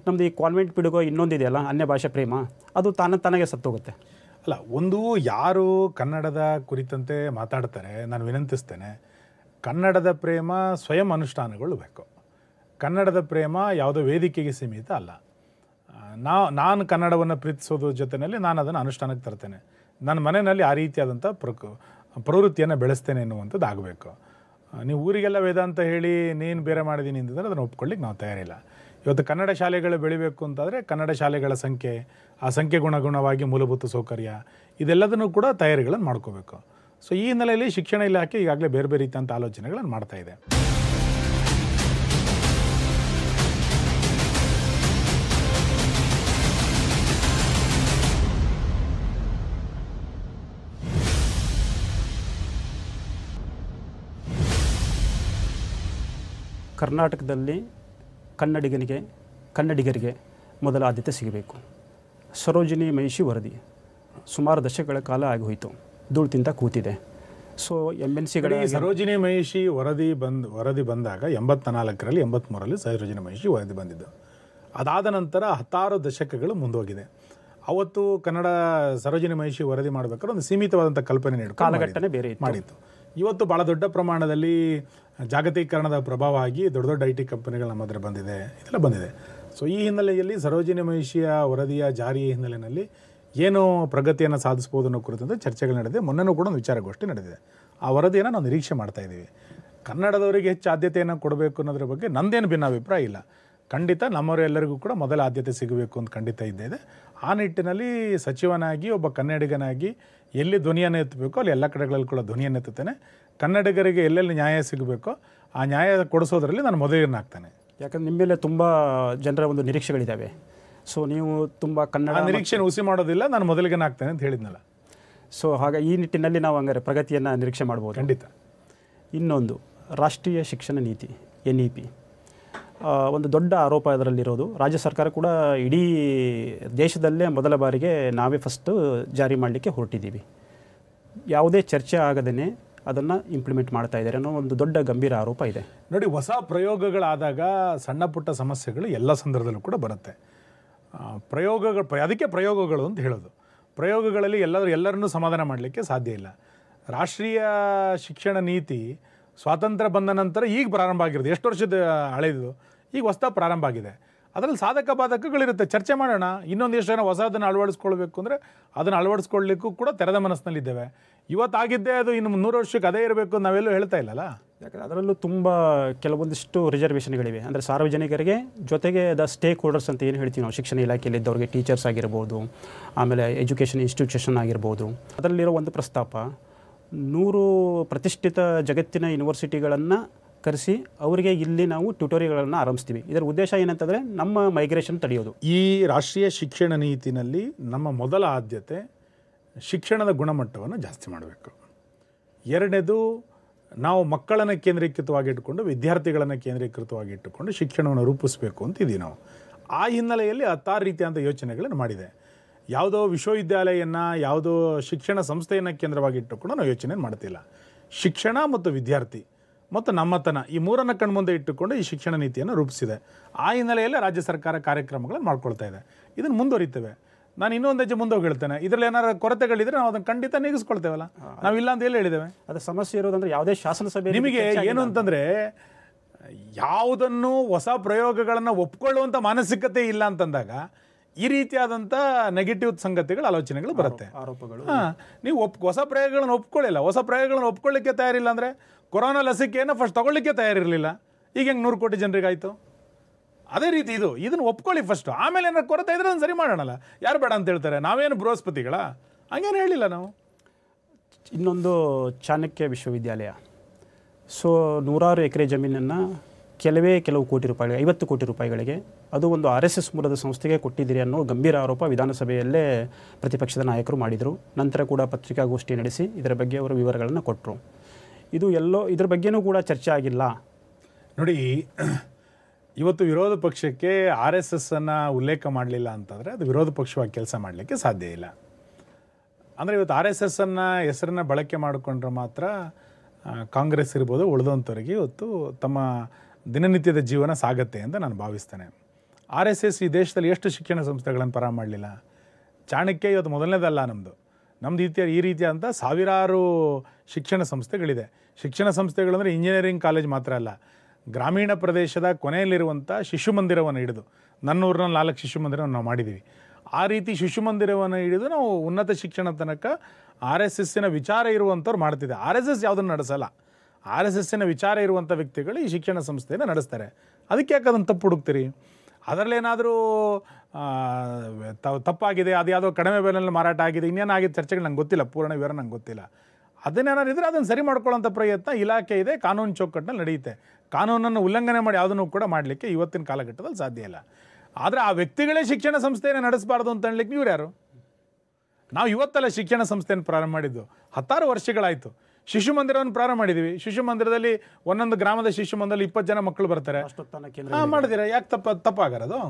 [SPEAKER 1] ನಮ್ದು ಈ ಕಾನ್ವೆಂಟ್ ಪಿಡುಗೋ ಇನ್ನೊಂದಿದೆಯಲ್ಲ ಅನ್ಯ ಭಾಷೆ ಪ್ರೇಮ ಅದು ತಾನ
[SPEAKER 2] ತಾನಾಗೆ ಸತ್ತೋಗುತ್ತೆ ಅಲ್ಲ ಒಂದು ಯಾರು ಕನ್ನಡದ ಕುರಿತಂತೆ ಮಾತಾಡ್ತಾರೆ ನಾನು ವಿನಂತಿಸ್ತೇನೆ ಕನ್ನಡದ ಪ್ರೇಮ ಸ್ವಯಂ ಅನುಷ್ಠಾನಗೊಳ್ಳಬೇಕು ಕನ್ನಡದ ಪ್ರೇಮ ಯಾವುದೋ ವೇದಿಕೆಗೆ ಸೀಮಿತ ಅಲ್ಲ ನಾ ನಾನು ಕನ್ನಡವನ್ನು ಪ್ರೀತಿಸೋದ್ರ ಜೊತೆಯಲ್ಲಿ ನಾನು ಅದನ್ನು ಅನುಷ್ಠಾನಕ್ಕೆ ತರ್ತೇನೆ ನನ್ನ ಮನೆಯಲ್ಲಿ ಆ ರೀತಿಯಾದಂಥ ಪ್ರಕೃತಿ ಪ್ರವೃತ್ತಿಯನ್ನು ಬೆಳೆಸ್ತೇನೆ ಎನ್ನುವಂಥದ್ದು ಆಗಬೇಕು ನೀವು ಊರಿಗೆಲ್ಲ ವೇದಾಂತ ಹೇಳಿ ನೀನು ಬೇರೆ ಮಾಡಿದ್ದೀನಿ ಅಂತಂದರೆ ಅದನ್ನು ಒಪ್ಕೊಳ್ಳಿಕ್ಕೆ ನಾವು ತಯಾರಿಲ್ಲ ಇವತ್ತು ಕನ್ನಡ ಶಾಲೆಗಳು ಬೆಳಿಬೇಕು ಅಂತಾದರೆ ಕನ್ನಡ ಶಾಲೆಗಳ ಸಂಖ್ಯೆ ಆ ಸಂಖ್ಯೆ ಗುಣಗುಣವಾಗಿ ಮೂಲಭೂತ ಸೌಕರ್ಯ ಇದೆಲ್ಲದನ್ನು ಕೂಡ ತಯಾರಿಗಳನ್ನು ಮಾಡ್ಕೋಬೇಕು ಸೊ ಈ ಹಿನ್ನೆಲೆಯಲ್ಲಿ ಶಿಕ್ಷಣ ಇಲಾಖೆ ಈಗಾಗಲೇ ಬೇರೆ ಬೇರೆ ರೀತಿಯಂಥ ಆಲೋಚನೆಗಳನ್ನು ಮಾಡ್ತಾಯಿದೆ ಇದೆ
[SPEAKER 1] ಕರ್ನಾಟಕದಲ್ಲಿ ಕನ್ನಡಿಗನಿಗೆ ಕನ್ನಡಿಗರಿಗೆ ಮೊದಲ ಆದ್ಯತೆ ಸಿಗಬೇಕು ಸರೋಜಿನಿ ಮಹಿಷಿ ವರದಿ ಸುಮಾರು ದಶಕಗಳ ಕಾಲ ಆಗಿ ಹೋಯಿತು ಧೂಳು ತಿಂತ ಕೂತಿದೆ
[SPEAKER 2] ಸೊ ಎಮ್ ಎನ್ ಸಿಗಳ ಸರೋಜಿನಿ ಮಹಿಷಿ ವರದಿ ಬಂದು ವರದಿ ಬಂದಾಗ ಎಂಬತ್ನಾಲ್ಕರಲ್ಲಿ ಎಂಬತ್ತ್ಮೂರಲ್ಲಿ ಸರೋಜಿನಿ ಮಹಿಷಿ ವರದಿ ಬಂದಿದ್ದು ಅದಾದ ನಂತರ ಹತ್ತಾರು ದಶಕಗಳು ಮುಂದೋಗಿದೆ ಅವತ್ತು ಕನ್ನಡ ಸರೋಜಿನಿ ಮಹಿಷಿ ವರದಿ ಮಾಡಬೇಕಾದ್ರೆ ಒಂದು ಸೀಮಿತವಾದಂಥ ಕಲ್ಪನೆ ನೀಡಿ ಕಾಲಘಟ್ಟನೆ ಬೇರೆ ಮಾಡಿತ್ತು ಇವತ್ತು ಭಾಳ ದೊಡ್ಡ ಪ್ರಮಾಣದಲ್ಲಿ ಜಾಗತೀಕರಣದ ಪ್ರಭಾವ ಆಗಿ ದೊಡ್ಡ ದೊಡ್ಡ ಐ ಟಿ ಕಂಪನಿಗಳು ನಮ್ಮ ಹತ್ರ ಬಂದಿದೆ ಇದೆಲ್ಲ ಬಂದಿದೆ ಸೊ ಈ ಹಿನ್ನೆಲೆಯಲ್ಲಿ ಸರೋಜಿನಿ ಮಹಿಷಿಯ ವರದಿಯ ಜಾರಿಯ ಹಿನ್ನೆಲೆಯಲ್ಲಿ ಏನು ಪ್ರಗತಿಯನ್ನು ಸಾಧಿಸ್ಬೋದು ಅನ್ನೋ ಕುರಿತಂತೆ ಚರ್ಚೆಗಳು ನಡೆದಿದೆ ಮೊನ್ನೆನೂ ಕೂಡ ಒಂದು ವಿಚಾರಗೋಷ್ಠಿ ನಡೆದಿದೆ ಆ ವರದಿಯನ್ನು ನಾವು ನಿರೀಕ್ಷೆ ಮಾಡ್ತಾ ಇದ್ದೀವಿ ಕನ್ನಡದವರಿಗೆ ಹೆಚ್ಚು ಆದ್ಯತೆಯನ್ನು ಕೊಡಬೇಕು ಅನ್ನೋದ್ರ ಬಗ್ಗೆ ನಂದೇನು ಭಿನ್ನಾಭಿಪ್ರಾಯ ಇಲ್ಲ ಖಂಡಿತ ನಮ್ಮವರೆಲ್ಲರಿಗೂ ಕೂಡ ಮೊದಲ ಆದ್ಯತೆ ಸಿಗಬೇಕು ಅಂತ ಖಂಡಿತ ಇದ್ದೇ ಇದೆ ಆ ನಿಟ್ಟಿನಲ್ಲಿ ಸಚಿವನಾಗಿ ಒಬ್ಬ ಕನ್ನಡಿಗನಾಗಿ ಎಲ್ಲಿ ಧ್ವನಿಯನ್ನು ಎತ್ತಬೇಕು ಅಲ್ಲಿ ಎಲ್ಲ ಕಡೆಗಳಲ್ಲಿ ಕೂಡ ಧ್ವನಿಯನ್ನು ಎತ್ತುತ್ತೇನೆ ಕನ್ನಡಿಗರಿಗೆ ಎಲ್ಲೆಲ್ಲಿ ನ್ಯಾಯ ಸಿಗಬೇಕೋ ಆ ನ್ಯಾಯ ಕೊಡಿಸೋದ್ರಲ್ಲಿ ನಾನು ಮೊದಲಿಗನಾಗ್ತಾನೆ ಯಾಕಂದ್ರೆ ನಿಮ್ಮ ಮೇಲೆ ತುಂಬ ಜನರ ಒಂದು ನಿರೀಕ್ಷೆಗಳಿದ್ದಾವೆ ಸೊ ನೀವು ತುಂಬ ಕನ್ನಡ ನಿರೀಕ್ಷೆ ಉಸಿ ಮಾಡೋದಿಲ್ಲ
[SPEAKER 1] ನಾನು ಮೊದಲಿಗನಾಗ್ತೇನೆ ಅಂತ ಹೇಳಿದ್ನಲ್ಲ ಸೊ ಹಾಗೆ ಈ ನಿಟ್ಟಿನಲ್ಲಿ ನಾವು ಹಂಗಾರೆ ಪ್ರಗತಿಯನ್ನು ನಿರೀಕ್ಷೆ ಮಾಡ್ಬೋದು ಖಂಡಿತ ಇನ್ನೊಂದು ರಾಷ್ಟ್ರೀಯ ಶಿಕ್ಷಣ ನೀತಿ ಎನ್ ಇ ಪಿ ಒಂದು ದೊಡ್ಡ ಆರೋಪ ಅದರಲ್ಲಿರೋದು ರಾಜ್ಯ ಸರ್ಕಾರ ಕೂಡ ಇಡೀ ದೇಶದಲ್ಲೇ ಮೊದಲ ಬಾರಿಗೆ ನಾವೇ ಫಸ್ಟು ಜಾರಿ ಮಾಡಲಿಕ್ಕೆ ಹೊರಟಿದ್ದೀವಿ ಯಾವುದೇ ಚರ್ಚೆ ಆಗದೇ ಅದನ್ನು ಇಂಪ್ಲಿಮೆಂಟ್ ಮಾಡ್ತಾ ಇದ್ದಾರೆ ಅನ್ನೋ ಒಂದು ದೊಡ್ಡ ಗಂಭೀರ ಆರೋಪ ಇದೆ
[SPEAKER 2] ನೋಡಿ ಹೊಸ ಪ್ರಯೋಗಗಳಾದಾಗ ಸಣ್ಣ ಪುಟ್ಟ ಸಮಸ್ಯೆಗಳು ಎಲ್ಲ ಸಂದರ್ಭದಲ್ಲೂ ಕೂಡ ಬರುತ್ತೆ ಪ್ರಯೋಗಗಳು ಅದಕ್ಕೆ ಪ್ರಯೋಗಗಳು ಅಂತ ಹೇಳೋದು ಪ್ರಯೋಗಗಳಲ್ಲಿ ಎಲ್ಲರೂ ಎಲ್ಲರನ್ನೂ ಸಮಾಧಾನ ಮಾಡಲಿಕ್ಕೆ ಸಾಧ್ಯ ಇಲ್ಲ ರಾಷ್ಟ್ರೀಯ ಶಿಕ್ಷಣ ನೀತಿ ಸ್ವಾತಂತ್ರ್ಯ ಬಂದ ನಂತರ ಈಗ ಪ್ರಾರಂಭ ಆಗಿರೋದು ಎಷ್ಟು ವರ್ಷದ ಹಳೆಯದು ಈಗ ಹೊಸ್ತಾ ಪ್ರಾರಂಭ ಆಗಿದೆ ಅದರಲ್ಲಿ ಸಾಧಕ ಬಾಧಕಗಳಿರುತ್ತೆ ಚರ್ಚೆ ಮಾಡೋಣ ಇನ್ನೊಂದಿಷ್ಟು ಜನ ಹೊಸದನ್ನು ಅಳವಡಿಸ್ಕೊಳ್ಬೇಕು ಅಂದರೆ ಅದನ್ನು ಅಳವಡಿಸ್ಕೊಳ್ಳಿಕ್ಕೂ ಕೂಡ ತೆರೆದ ಮನಸ್ಸಿನಲ್ಲಿದ್ದೇವೆ ಇವತ್ತಾಗಿದ್ದೇ ಅದು ಇನ್ನು ಮುನ್ನೂರು ವರ್ಷಕ್ಕೆ ಅದೇ ಇರಬೇಕು ನಾವೆಲ್ಲೂ ಹೇಳ್ತಾ ಇಲ್ಲಲ್ಲ
[SPEAKER 1] ಯಾಕಂದರೆ ಅದರಲ್ಲೂ ತುಂಬ ಕೆಲವೊಂದಿಷ್ಟು ರಿಸರ್ವೇಷನ್ಗಳಿವೆ ಅಂದರೆ ಸಾರ್ವಜನಿಕರಿಗೆ ಜೊತೆಗೆ ದ ಸ್ಟೇಕ್ ಹೋಲ್ಡರ್ಸ್ ಅಂತ ಏನು ಹೇಳ್ತೀವಿ ನಾವು ಶಿಕ್ಷಣ ಇಲಾಖೆಯಲ್ಲಿ ಇದ್ದವ್ರಿಗೆ ಟೀಚರ್ಸ್ ಆಗಿರ್ಬೋದು ಆಮೇಲೆ ಎಜುಕೇಷನ್ ಇನ್ಸ್ಟಿಟ್ಯೂಷನ್ ಆಗಿರ್ಬೋದು ಅದರಲ್ಲಿರೋ ಒಂದು ಪ್ರಸ್ತಾಪ ನೂರು ಪ್ರತಿಷ್ಠಿತ ಜಗತ್ತಿನ ಯೂನಿವರ್ಸಿಟಿಗಳನ್ನು ಕರೆಸಿ ಅವರಿಗೆ ಇಲ್ಲಿ ನಾವು ಟ್ಯೂಟೋರಿಯಲ್ಗಳನ್ನು ಆರಂಭಿಸ್ತೀವಿ ಇದರ
[SPEAKER 2] ಉದ್ದೇಶ ಏನಂತಂದರೆ ನಮ್ಮ ಮೈಗ್ರೇಷನ್ ತಡೆಯೋದು ಈ ರಾಷ್ಟ್ರೀಯ ಶಿಕ್ಷಣ ನೀತಿನಲ್ಲಿ ನಮ್ಮ ಮೊದಲ ಆದ್ಯತೆ ಶಿಕ್ಷಣದ ಗುಣಮಟ್ಟವನ್ನು ಜಾಸ್ತಿ ಮಾಡಬೇಕು ಎರಡನೇದು ನಾವು ಮಕ್ಕಳನ್ನು ಕೇಂದ್ರೀಕೃತವಾಗಿಟ್ಟುಕೊಂಡು ಇಟ್ಟುಕೊಂಡು ವಿದ್ಯಾರ್ಥಿಗಳನ್ನು ಕೇಂದ್ರೀಕೃತವಾಗಿಟ್ಟುಕೊಂಡು ಇಟ್ಟುಕೊಂಡು ಶಿಕ್ಷಣವನ್ನು ರೂಪಿಸಬೇಕು ಅಂತಿದ್ದೀವಿ ನಾವು ಆ ಹಿನ್ನೆಲೆಯಲ್ಲಿ ಹತ್ತಾರು ರೀತಿಯಾದ ಯೋಚನೆಗಳನ್ನು ಮಾಡಿದೆ ಯಾವುದೋ ವಿಶ್ವವಿದ್ಯಾಲಯನ ಯಾವುದೋ ಶಿಕ್ಷಣ ಸಂಸ್ಥೆಯನ್ನು ಕೇಂದ್ರವಾಗಿ ಇಟ್ಟುಕೊಂಡು ನಾವು ಯೋಚನೆ ಮಾಡ್ತಿಲ್ಲ ಶಿಕ್ಷಣ ಮತ್ತು ವಿದ್ಯಾರ್ಥಿ ಮತ್ತು ನಮ್ಮತನ ಈ ಮೂರನ್ನು ಕಣ್ಮುಂದೆ ಇಟ್ಟುಕೊಂಡು ಈ ಶಿಕ್ಷಣ ನೀತಿಯನ್ನು ರೂಪಿಸಿದೆ ಆ ಹಿನ್ನೆಲೆಯಲ್ಲಿ ರಾಜ್ಯ ಸರ್ಕಾರ ಕಾರ್ಯಕ್ರಮಗಳನ್ನು ಮಾಡ್ಕೊಳ್ತಾ ಇದೆ ಇದನ್ನು ಮುಂದುವರಿತೇವೆ ನಾನು ಇನ್ನೊಂದು ಹೆಜ್ಜೆ ಮುಂದೆ ಹೇಳ್ತೇನೆ ಇದರಲ್ಲಿ ಏನಾದ್ರು ಕೊರತೆಗಳಿದ್ರೆ ನಾವು ಅದನ್ನು ಖಂಡಿತ ನೀಗಿಸ್ಕೊಳ್ತೇವಲ್ಲ ನಾವು ಇಲ್ಲ ಅಂತ ಹೇಳಿ ಹೇಳಿದ್ದೇವೆ ಅದು ಸಮಸ್ಯೆ ಇರೋದಂದ್ರೆ ಯಾವುದೇ ಶಾಸನಸಭೆ ನಿಮಗೆ ಏನು ಅಂತಂದ್ರೆ ಯಾವುದನ್ನು ಹೊಸ ಪ್ರಯೋಗಗಳನ್ನು ಒಪ್ಕೊಳ್ಳುವಂಥ ಮಾನಸಿಕತೆ ಇಲ್ಲ ಅಂತಂದಾಗ ಈ ರೀತಿಯಾದಂಥ ನೆಗೆಟಿವ್ ಸಂಗತಿಗಳು ಆಲೋಚನೆಗಳು ಬರುತ್ತೆ ಆರೋಪಗಳು ನೀವು ಒಪ್ ಹೊಸ ಪ್ರಯೋಗಗಳನ್ನು ಒಪ್ಕೊಳ್ಳಿಲ್ಲ ಹೊಸ ಪ್ರಯೋಗಗಳನ್ನು ಒಪ್ಕೊಳ್ಳಿಕ್ಕೆ ತಯಾರಿಲ್ಲ ಅಂದರೆ ಕೊರೋನಾ ಲಸಿಕೆಯನ್ನು ಫಸ್ಟ್ ತಗೊಳ್ಳಿಕ್ಕೆ ತಯಾರಿರಲಿಲ್ಲ ಈಗ ಹೆಂಗೆ ನೂರು ಕೋಟಿ ಜನರಿಗಾಯಿತು ಅದೇ ರೀತಿ ಇದು ಇದನ್ನು ಒಪ್ಕೊಳ್ಳಿ ಫಸ್ಟು ಆಮೇಲೆ ಏನಾರು ಕೊರತೆ ಇದ್ರೆ ಅದನ್ನು ಸರಿ ಮಾಡೋಣಲ್ಲ ಯಾರು ಬೇಡ ಅಂತ ಹೇಳ್ತಾರೆ ನಾವೇನು ಬೃಹಸ್ಪತಿಗಳ ಹಂಗೇನು ಹೇಳಿಲ್ಲ ನಾವು
[SPEAKER 1] ಇನ್ನೊಂದು ಚಾಣಕ್ಯ ವಿಶ್ವವಿದ್ಯಾಲಯ ಸೊ ನೂರಾರು ಎಕರೆ ಜಮೀನನ್ನು ಕೆಲವೇ ಕೆಲವು ಕೋಟಿ ರೂಪಾಯಿಗಳಿಗೆ ಐವತ್ತು ಕೋಟಿ ರೂಪಾಯಿಗಳಿಗೆ ಅದು ಒಂದು ಆರ್ ಎಸ್ ಎಸ್ ಮೂಲದ ಸಂಸ್ಥೆಗೆ ಕೊಟ್ಟಿದ್ದೀರಿ ಅನ್ನೋ ಗಂಭೀರ ಆರೋಪ ವಿಧಾನಸಭೆಯಲ್ಲೇ ಪ್ರತಿಪಕ್ಷದ ನಾಯಕರು ಮಾಡಿದರು ನಂತರ ಕೂಡ ಪತ್ರಿಕಾಗೋಷ್ಠಿ ನಡೆಸಿ ಇದರ ಬಗ್ಗೆ ಅವರು ವಿವರಗಳನ್ನು ಕೊಟ್ಟರು
[SPEAKER 2] ಇದು ಎಲ್ಲೋ ಇದ್ರ ಬಗ್ಗೆನೂ ಕೂಡ ಚರ್ಚೆ ಆಗಿಲ್ಲ ನೋಡಿ ಇವತ್ತು ವಿರೋಧ ಪಕ್ಷಕ್ಕೆ ಆರ್ ಎಸ್ ಎಸ್ಸನ್ನು ಉಲ್ಲೇಖ ಮಾಡಲಿಲ್ಲ ಅಂತಂದರೆ ಅದು ವಿರೋಧ ಪಕ್ಷವಾಗಿ ಕೆಲಸ ಮಾಡಲಿಕ್ಕೆ ಸಾಧ್ಯ ಇಲ್ಲ ಅಂದರೆ ಇವತ್ತು ಆರ್ ಎಸ್ ಎಸ್ಸನ್ನು ಹೆಸರನ್ನು ಬಳಕೆ ಮಾಡಿಕೊಂಡ್ರೆ ಮಾತ್ರ ಕಾಂಗ್ರೆಸ್ ಇರ್ಬೋದು ಉಳಿದಂಥವ್ರಿಗೆ ಇವತ್ತು ತಮ್ಮ ದಿನನಿತ್ಯದ ಜೀವನ ಸಾಗತ್ತೆ ಅಂತ ನಾನು ಭಾವಿಸ್ತೇನೆ ಆರ್ ಎಸ್ ಎಸ್ ಈ ದೇಶದಲ್ಲಿ ಎಷ್ಟು ಶಿಕ್ಷಣ ಸಂಸ್ಥೆಗಳನ್ನು ಪರ ಮಾಡಲಿಲ್ಲ ಚಾಣಕ್ಯ ಇವತ್ತು ಮೊದಲನೇದಲ್ಲ ನಮ್ಮದು ನಮ್ಮದು ರೀತಿಯ ಈ ರೀತಿಯಾದಂಥ ಸಾವಿರಾರು ಶಿಕ್ಷಣ ಸಂಸ್ಥೆಗಳಿದೆ ಶಿಕ್ಷಣ ಸಂಸ್ಥೆಗಳಂದರೆ ಇಂಜಿನಿಯರಿಂಗ್ ಕಾಲೇಜ್ ಮಾತ್ರ ಅಲ್ಲ ಗ್ರಾಮೀಣ ಪ್ರದೇಶದ ಕೊನೆಯಲ್ಲಿರುವಂಥ ಶಿಶು ಮಂದಿರವನ್ನು ಹಿಡಿದು ನನ್ನೂರಿನಲ್ಲಿ ನಾಲ್ಕು ಶಿಶು ಮಂದಿರವನ್ನು ನಾವು ಮಾಡಿದ್ದೀವಿ ಆ ರೀತಿ ಶಿಶು ಮಂದಿರವನ್ನು ಹಿಡಿದು ನಾವು ಉನ್ನತ ಶಿಕ್ಷಣ ತನಕ ಆರ್ ಎಸ್ ಎಸ್ಸಿನ ವಿಚಾರ ಇರುವಂಥವ್ರು ಮಾಡ್ತಿದ್ದೆ ಆರ್ ಎಸ್ ಎಸ್ ಯಾವುದನ್ನು ನಡೆಸಲ್ಲ ಆರ್ ಎಸ್ ಎಸ್ಸಿನ ವಿಚಾರ ಇರುವಂಥ ವ್ಯಕ್ತಿಗಳು ಈ ಶಿಕ್ಷಣ ಸಂಸ್ಥೆಯನ್ನು ನಡೆಸ್ತಾರೆ ಅದಕ್ಕೆ ಯಾಕೆ ಅದನ್ನು ತಪ್ಪು ಹುಡುಕ್ತೀರಿ ಅದರಲ್ಲೇನಾದರೂ ತಪ್ಪಾಗಿದೆ ಅದು ಯಾವುದೋ ಕಡಿಮೆ ಬೆಲೆಯಲ್ಲಿ ಮಾರಾಟ ಆಗಿದೆ ಇನ್ನೇನಾಗಿದೆ ಚರ್ಚೆಗಳು ನಂಗೆ ಗೊತ್ತಿಲ್ಲ ಪೂರ್ಣ ವಿವರ ನಂಗೆ ಗೊತ್ತಿಲ್ಲ ಅದನ್ನೇನಾದ್ರು ಇದ್ರೆ ಅದನ್ನು ಸರಿ ಮಾಡ್ಕೊಳ್ಳೋಂಥ ಪ್ರಯತ್ನ ಇಲಾಖೆ ಇದೆ ಕಾನೂನು ಚೌಕಟ್ಟಿನಲ್ಲಿ ನಡೆಯುತ್ತೆ ಕಾನೂನನ್ನು ಉಲ್ಲಂಘನೆ ಮಾಡಿ ಯಾವುದನ್ನು ಕೂಡ ಮಾಡಲಿಕ್ಕೆ ಇವತ್ತಿನ ಕಾಲಘಟ್ಟದಲ್ಲಿ ಸಾಧ್ಯ ಇಲ್ಲ ಆದರೆ ಆ ವ್ಯಕ್ತಿಗಳೇ ಶಿಕ್ಷಣ ಸಂಸ್ಥೆಯನ್ನು ನಡೆಸಬಾರ್ದು ಅಂತ ಹೇಳಲಿಕ್ಕೆ ನೀವು ಯಾರು ನಾವು ಇವತ್ತಲ್ಲ ಶಿಕ್ಷಣ ಸಂಸ್ಥೆಯನ್ನು ಪ್ರಾರಂಭ ಮಾಡಿದ್ದು ಹತ್ತಾರು ವರ್ಷಗಳಾಯಿತು ಶಿಶು ಮಂದಿರವನ್ನು ಪ್ರಾರಂಭ ಮಾಡಿದ್ದೀವಿ ಶಿಶು ಮಂದಿರದಲ್ಲಿ ಒಂದೊಂದು ಗ್ರಾಮದ ಶಿಶು ಮಂದಿರದಲ್ಲಿ ಇಪ್ಪತ್ತು ಜನ ಮಕ್ಕಳು ಬರ್ತಾರೆ ಮಾಡಿದಿರ ಯಾಕೆ ತಪ್ಪ ತಪ್ಪಾಗರದು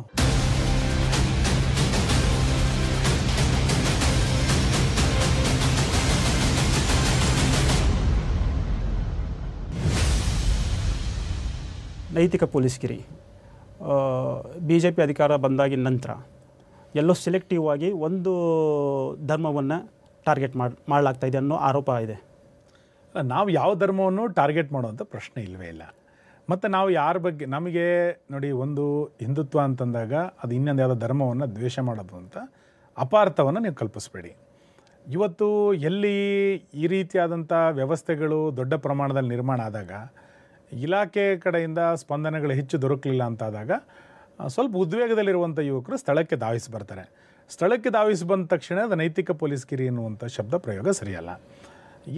[SPEAKER 1] ನೈತಿಕ ಪೊಲೀಸ್ಗಿರಿ ಬಿ ಜೆ ಪಿ ಅಧಿಕಾರ ಬಂದಾಗಿನ ನಂತರ ಎಲ್ಲೋ ಸೆಲೆಕ್ಟಿವ್ ಆಗಿ ಒಂದು
[SPEAKER 2] ಧರ್ಮವನ್ನು ಟಾರ್ಗೆಟ್ ಮಾಡಿ ಮಾಡಲಾಗ್ತಾ ಇದೆ ಅನ್ನೋ ಆರೋಪ ಇದೆ ನಾವು ಯಾವ ಧರ್ಮವನ್ನು ಟಾರ್ಗೆಟ್ ಮಾಡುವಂಥ ಪ್ರಶ್ನೆ ಇಲ್ಲವೇ ಇಲ್ಲ ಮತ್ತು ನಾವು ಯಾರ ಬಗ್ಗೆ ನಮಗೆ ನೋಡಿ ಒಂದು ಹಿಂದುತ್ವ ಅಂತಂದಾಗ ಅದು ಇನ್ನೊಂದು ಯಾವುದೋ ಧರ್ಮವನ್ನು ದ್ವೇಷ ಮಾಡೋದು ಅಂತ ಅಪಾರ್ಥವನ್ನು ನೀವು ಕಲ್ಪಿಸಬೇಡಿ ಇವತ್ತು ಎಲ್ಲಿ ಈ ರೀತಿಯಾದಂಥ ವ್ಯವಸ್ಥೆಗಳು ದೊಡ್ಡ ಪ್ರಮಾಣದಲ್ಲಿ ನಿರ್ಮಾಣ ಆದಾಗ ಇಲಾಖೆ ಕಡೆಯಿಂದ ಸ್ಪಂದನೆಗಳು ಹೆಚ್ಚು ದೊರಕಲಿಲ್ಲ ಅಂತಾದಾಗ ಸ್ವಲ್ಪ ಉದ್ವೇಗದಲ್ಲಿರುವಂಥ ಯುವಕರು ಸ್ಥಳಕ್ಕೆ ಧಾವಿಸಿ ಬರ್ತಾರೆ ಸ್ಥಳಕ್ಕೆ ಧಾವಿಸಿ ಬಂದ ತಕ್ಷಣ ಅದು ನೈತಿಕ ಪೊಲೀಸ್ ಕಿರಿ ಎನ್ನುವಂಥ ಶಬ್ದ ಪ್ರಯೋಗ ಸರಿಯಲ್ಲ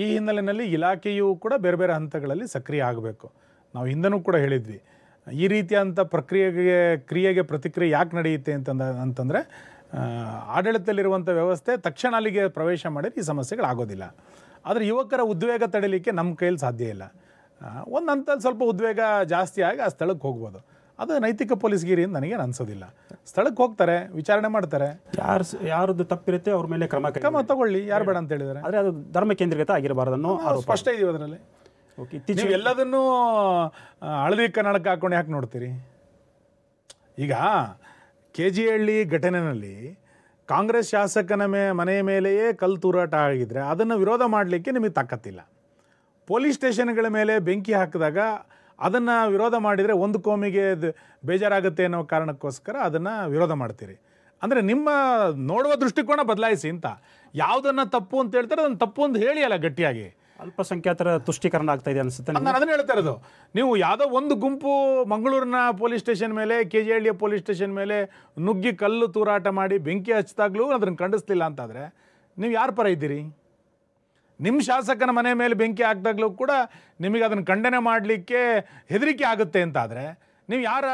[SPEAKER 2] ಈ ಹಿನ್ನೆಲೆಯಲ್ಲಿ ಇಲಾಖೆಯೂ ಕೂಡ ಬೇರೆ ಬೇರೆ ಹಂತಗಳಲ್ಲಿ ಸಕ್ರಿಯ ಆಗಬೇಕು ನಾವು ಹಿಂದನೂ ಕೂಡ ಹೇಳಿದ್ವಿ ಈ ರೀತಿಯಂಥ ಪ್ರಕ್ರಿಯೆಗೆ ಕ್ರಿಯೆಗೆ ಪ್ರತಿಕ್ರಿಯೆ ಯಾಕೆ ನಡೆಯುತ್ತೆ ಅಂತಂದ ಅಂತಂದರೆ ಆಡಳಿತದಲ್ಲಿರುವಂಥ ವ್ಯವಸ್ಥೆ ತಕ್ಷಣ ಅಲ್ಲಿಗೆ ಪ್ರವೇಶ ಮಾಡಿದ್ರೆ ಈ ಸಮಸ್ಯೆಗಳಾಗೋದಿಲ್ಲ ಆದರೆ ಯುವಕರ ಉದ್ವೇಗ ತಡೆಯಲಿಕ್ಕೆ ನಮ್ಮ ಕೈಯಲ್ಲಿ ಸಾಧ್ಯ ಇಲ್ಲ ಒಂದು ಹಂತದಲ್ಲಿ ಸ್ವಲ್ಪ ಉದ್ವೇಗ ಜಾಸ್ತಿ ಆಗಿ ಆ ಸ್ಥಳಕ್ಕೆ ಹೋಗ್ಬೋದು ಅದು ನೈತಿಕ ಪೊಲೀಸ್ಗಿರಿ ಅಂತ ನನಗೇನು ಅನ್ಸೋದಿಲ್ಲ ಸ್ಥಳಕ್ಕೆ ಹೋಗ್ತಾರೆ ವಿಚಾರಣೆ ಮಾಡ್ತಾರೆ ಯಾರು ಯಾರದ್ದು ತಪ್ಪಿರುತ್ತೆ ಅವ್ರ ಮೇಲೆ ಕ್ರಮ ಕ್ರಮ ತಗೊಳ್ಳಿ ಯಾರು ಬೇಡ ಅಂತ ಹೇಳಿದ್ದಾರೆ ಆದರೆ ಅದು ಧರ್ಮ ಕೇಂದ್ರಿತ ಆಗಿರಬಾರ್ದು ಅನ್ನೋ ಸ್ಪಷ್ಟ ಇದೆಯೋ ಅದರಲ್ಲಿ ಓಕೆ ಇತ್ತೀಚೆಗೆ ಎಲ್ಲದನ್ನು ಹಳದಿ ಕನ್ನಡಕ್ಕೆ ಹಾಕೊಂಡು ಯಾಕೆ ನೋಡ್ತೀರಿ ಈಗ ಕೆ ಜಿ ಹಳ್ಳಿ ಘಟನೆಯಲ್ಲಿ ಕಾಂಗ್ರೆಸ್ ಶಾಸಕನ ಮೇ ಮನೆಯ ಮೇಲೆಯೇ ಕಲ್ಲು ತೂರಾಟ ಆಗಿದ್ರೆ ಅದನ್ನು ವಿರೋಧ ಮಾಡಲಿಕ್ಕೆ ನಿಮಗೆ ತಕ್ಕತ್ತಿಲ್ಲ ಪೊಲೀಸ್ ಸ್ಟೇಷನ್ಗಳ ಮೇಲೆ ಬೆಂಕಿ ಹಾಕಿದಾಗ ಅದನ್ನು ವಿರೋಧ ಮಾಡಿದರೆ ಒಂದು ಕೋಮಿಗೆ ಬೇಜಾರಾಗುತ್ತೆ ಅನ್ನೋ ಕಾರಣಕ್ಕೋಸ್ಕರ ಅದನ್ನು ವಿರೋಧ ಮಾಡ್ತೀರಿ ಅಂದರೆ ನಿಮ್ಮ ನೋಡುವ ದೃಷ್ಟಿಕೋನ ಬದಲಾಯಿಸಿ ಅಂತ ಯಾವುದನ್ನು ತಪ್ಪು ಅಂತ ಹೇಳ್ತಾರೆ ಅದನ್ನು ತಪ್ಪು ಅಂತ ಹೇಳಿ ಅಲ್ಲ ಗಟ್ಟಿಯಾಗಿ ಅಲ್ಪಸಂಖ್ಯಾತರ ತುಷ್ಟೀಕರಣ ಆಗ್ತಾ ಇದೆ ಅನಿಸುತ್ತೆ ನಾನು ಅದನ್ನು ಹೇಳ್ತಾ ಇರೋದು ನೀವು ಯಾವುದೋ ಒಂದು ಗುಂಪು ಮಂಗಳೂರಿನ ಪೊಲೀಸ್ ಸ್ಟೇಷನ್ ಮೇಲೆ ಕೆ ಜಿ ಹಳ್ಳಿಯ ಪೊಲೀಸ್ ಸ್ಟೇಷನ್ ಮೇಲೆ ನುಗ್ಗಿ ಕಲ್ಲು ತೂರಾಟ ಮಾಡಿ ಬೆಂಕಿ ಹಚ್ಚಿದಾಗಲೂ ಅದನ್ನು ಖಂಡಿಸ್ತಿಲ್ಲ ಅಂತಾದರೆ ನೀವು ಯಾರ ಪರ ಇದ್ದೀರಿ ನಿಮ್ಮ ಶಾಸಕನ ಮನೆ ಮೇಲೆ ಬೆಂಕಿ ಹಾಕಿದಾಗಲೂ ಕೂಡ ನಿಮಗೆ ಅದನ್ನು ಖಂಡನೆ ಮಾಡಲಿಕ್ಕೆ ಹೆದರಿಕೆ ಆಗುತ್ತೆ ಅಂತಾದರೆ ನೀವು ಯಾರ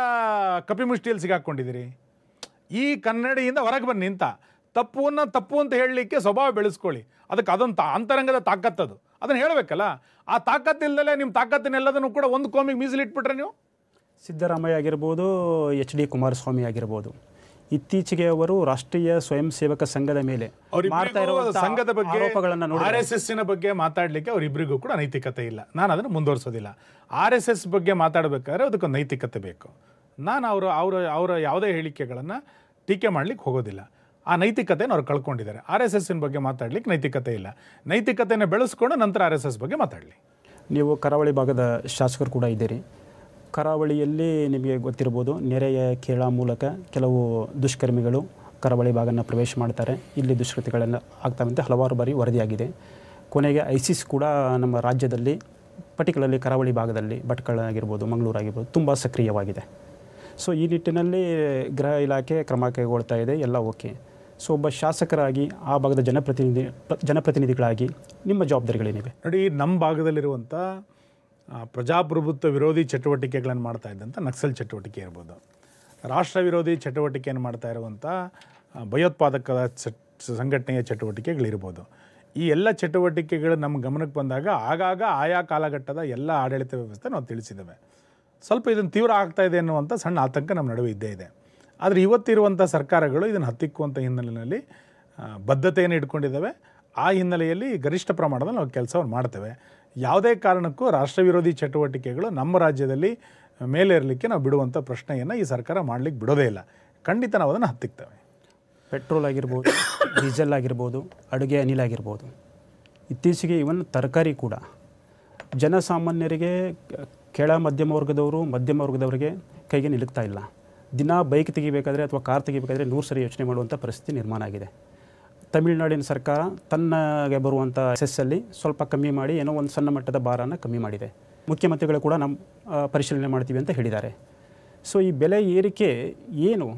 [SPEAKER 2] ಕಪಿಮುಷ್ಟಿಯಲ್ಲಿ ಸಿಗಾಕ್ಕೊಂಡಿದ್ದೀರಿ ಈ ಕನ್ನಡಿಯಿಂದ ಹೊರಗೆ ಬನ್ನಿ ನಿಂತ ತಪ್ಪುವನ್ನು ತಪ್ಪು ಅಂತ ಹೇಳಲಿಕ್ಕೆ ಸ್ವಭಾವ ಬೆಳೆಸ್ಕೊಳ್ಳಿ ಅದಕ್ಕೆ ಅದೊಂದು ತಾ ಅಂತರಂಗದ ತಾಕತ್ತದು ಅದನ್ನು ಹೇಳಬೇಕಲ್ಲ ಆ ತಾಕತ್ತಿಲ್ಲದಲ್ಲೇ ನಿಮ್ಮ ತಾಕತ್ತಿನೆಲ್ಲದನ್ನು ಕೂಡ ಒಂದು ಕೋಮಿಗೆ ಮೀಸಲಿಟ್ಬಿಟ್ರೆ ನೀವು
[SPEAKER 1] ಸಿದ್ದರಾಮಯ್ಯ ಆಗಿರ್ಬೋದು ಎಚ್ ಡಿ ಕುಮಾರಸ್ವಾಮಿ ಆಗಿರ್ಬೋದು ಇತ್ತೀಚೆಗೆ ಅವರು ರಾಷ್ಟ್ರೀಯ ಸ್ವಯಂ ಸೇವಕ ಸಂಘದ ಮೇಲೆ ಸಂಘದ ಬಗ್ಗೆ ಆರ್ ಎಸ್
[SPEAKER 2] ಎಸ್ಸಿನ ಬಗ್ಗೆ ಮಾತಾಡಲಿಕ್ಕೆ ಅವರಿಬ್ಬರಿಗೂ ಕೂಡ ನೈತಿಕತೆ ಇಲ್ಲ ನಾನು ಅದನ್ನು ಮುಂದುವರಿಸೋದಿಲ್ಲ ಆರ್ ಎಸ್ ಎಸ್ ಬಗ್ಗೆ ಮಾತಾಡಬೇಕಾದ್ರೆ ಅದಕ್ಕೊಂದು ನೈತಿಕತೆ ಬೇಕು ನಾನು ಅವರ ಅವರ ಅವರ ಯಾವುದೇ ಹೇಳಿಕೆಗಳನ್ನು ಟೀಕೆ ಮಾಡಲಿಕ್ಕೆ ಹೋಗೋದಿಲ್ಲ ಆ ನೈತಿಕತೆಯನ್ನು ಅವ್ರು ಕಳ್ಕೊಂಡಿದ್ದಾರೆ ಆರ್ ಎಸ್ ಎಸ್ಸಿನ ಬಗ್ಗೆ ಮಾತಾಡ್ಲಿಕ್ಕೆ ನೈತಿಕತೆ ಇಲ್ಲ ನೈತಿಕತೆಯನ್ನು ಬೆಳೆಸ್ಕೊಂಡು ನಂತರ ಆರ್ ಎಸ್ ಎಸ್ ಬಗ್ಗೆ ಮಾತಾಡಲಿ ನೀವು ಕರಾವಳಿ ಭಾಗದ ಶಾಸಕರು ಕೂಡ ಇದ್ದೀರಿ ಕರಾವಳಿಯಲ್ಲಿ ನಿಮಗೆ ಗೊತ್ತಿರ್ಬೋದು ನೆರೆಯ
[SPEAKER 1] ಕೇಳ ಮೂಲಕ ಕೆಲವು ದುಷ್ಕರ್ಮಿಗಳು ಕರಾವಳಿ ಭಾಗನ ಪ್ರವೇಶ ಮಾಡ್ತಾರೆ ಇಲ್ಲಿ ದುಷ್ಕೃತಿಗಳನ್ನು ಆಗ್ತಾವಂತೆ ಹಲವಾರು ಬಾರಿ ವರದಿಯಾಗಿದೆ ಕೊನೆಗೆ ಐಸಿಸ್ ಕೂಡ ನಮ್ಮ ರಾಜ್ಯದಲ್ಲಿ ಪರ್ಟಿಕ್ಯುಲರ್ಲಿ ಕರಾವಳಿ ಭಾಗದಲ್ಲಿ ಭಟ್ಕಳ ಆಗಿರ್ಬೋದು ಮಂಗಳೂರು ಆಗಿರ್ಬೋದು ತುಂಬ ಸಕ್ರಿಯವಾಗಿದೆ ಸೊ ಈ ನಿಟ್ಟಿನಲ್ಲಿ ಗೃಹ ಇಲಾಖೆ ಕ್ರಮ ಕೈಗೊಳ್ತಾ ಇದೆ ಎಲ್ಲ ಓಕೆ ಸೊ ಒಬ್ಬ ಶಾಸಕರಾಗಿ ಆ ಭಾಗದ ಜನಪ್ರತಿನಿಧಿ ಜನಪ್ರತಿನಿಧಿಗಳಾಗಿ ನಿಮ್ಮ ಜವಾಬ್ದಾರಿಗಳೇನಿವೆ
[SPEAKER 2] ನೋಡಿ ನಮ್ಮ ಭಾಗದಲ್ಲಿರುವಂಥ ಪ್ರಜಾಪ್ರಭುತ್ವ ವಿರೋಧಿ ಚಟುವಟಿಕೆಗಳನ್ನು ಮಾಡ್ತಾ ಇದ್ದಂಥ ನಕ್ಸಲ್ ಚಟುವಟಿಕೆ ಇರ್ಬೋದು ರಾಷ್ಟ್ರ ವಿರೋಧಿ ಚಟುವಟಿಕೆಯನ್ನು ಮಾಡ್ತಾ ಇರುವಂಥ ಭಯೋತ್ಪಾದಕ ಸಂಘಟನೆಯ ಚಟುವಟಿಕೆಗಳಿರ್ಬೋದು ಈ ಎಲ್ಲ ಚಟುವಟಿಕೆಗಳು ನಮ್ಮ ಗಮನಕ್ಕೆ ಬಂದಾಗ ಆಗಾಗ ಆಯಾ ಕಾಲಘಟ್ಟದ ಎಲ್ಲ ಆಡಳಿತ ವ್ಯವಸ್ಥೆ ನಾವು ತಿಳಿಸಿದ್ದೇವೆ ಸ್ವಲ್ಪ ಇದನ್ನು ತೀವ್ರ ಆಗ್ತಾ ಇದೆ ಅನ್ನುವಂಥ ಸಣ್ಣ ಆತಂಕ ನಮ್ಮ ನಡುವೆ ಇದ್ದೇ ಇದೆ ಆದರೆ ಇವತ್ತಿರುವಂಥ ಸರ್ಕಾರಗಳು ಇದನ್ನು ಹತ್ತಿಕ್ಕುವಂಥ ಹಿನ್ನೆಲೆಯಲ್ಲಿ ಬದ್ಧತೆಯನ್ನು ಇಟ್ಕೊಂಡಿದ್ದಾವೆ ಆ ಹಿನ್ನೆಲೆಯಲ್ಲಿ ಗರಿಷ್ಠ ಪ್ರಮಾಣದಲ್ಲಿ ನಾವು ಕೆಲಸವನ್ನು ಮಾಡ್ತೇವೆ ಯಾವುದೇ ಕಾರಣಕ್ಕೂ ರಾಷ್ಟ್ರ ವಿರೋಧಿ ಚಟುವಟಿಕೆಗಳು ನಮ್ಮ ರಾಜ್ಯದಲ್ಲಿ ಮೇಲೇರಲಿಕ್ಕೆ ನಾವು ಬಿಡುವಂಥ ಪ್ರಶ್ನೆಯನ್ನು ಈ ಸರ್ಕಾರ ಮಾಡಲಿಕ್ಕೆ ಬಿಡೋದೇ ಇಲ್ಲ ಖಂಡಿತ ನಾವು ಅದನ್ನು ಹತ್ತಿಕ್ತೇವೆ ಪೆಟ್ರೋಲ್ ಆಗಿರ್ಬೋದು ಡೀಸೆಲ್ ಆಗಿರ್ಬೋದು
[SPEAKER 1] ಅಡುಗೆ ಅನಿಲ ಆಗಿರ್ಬೋದು ಇತ್ತೀಚೆಗೆ ಇವನ್ ತರಕಾರಿ ಕೂಡ ಜನಸಾಮಾನ್ಯರಿಗೆ ಕೆಳ ಮಧ್ಯಮ ವರ್ಗದವರು ಮಧ್ಯಮ ವರ್ಗದವರಿಗೆ ಕೈಗೆ ನಿಲುಕ್ತಾ ಇಲ್ಲ ದಿನ ಬೈಕ್ ತೆಗಿಬೇಕಾದ್ರೆ ಅಥವಾ ಕಾರ್ ತೆಗಿಬೇಕಾದ್ರೆ ನೂರು ಸರಿ ಯೋಚನೆ ಮಾಡುವಂಥ ಪರಿಸ್ಥಿತಿ ನಿರ್ಮಾಣ ಆಗಿದೆ ತಮಿಳುನಾಡಿನ ಸರ್ಕಾರ ತನ್ನಗೆ ಬರುವಂಥ ಸೆಸ್ಸಲ್ಲಿ ಸ್ವಲ್ಪ ಕಮ್ಮಿ ಮಾಡಿ ಏನೋ ಒಂದು ಸಣ್ಣ ಮಟ್ಟದ ಭಾರನ ಕಮ್ಮಿ ಮಾಡಿದೆ ಮುಖ್ಯಮಂತ್ರಿಗಳು ಕೂಡ ನಮ್ಮ ಪರಿಶೀಲನೆ ಮಾಡ್ತೀವಿ ಅಂತ ಹೇಳಿದ್ದಾರೆ ಸೊ ಈ ಬೆಲೆ ಏರಿಕೆ ಏನು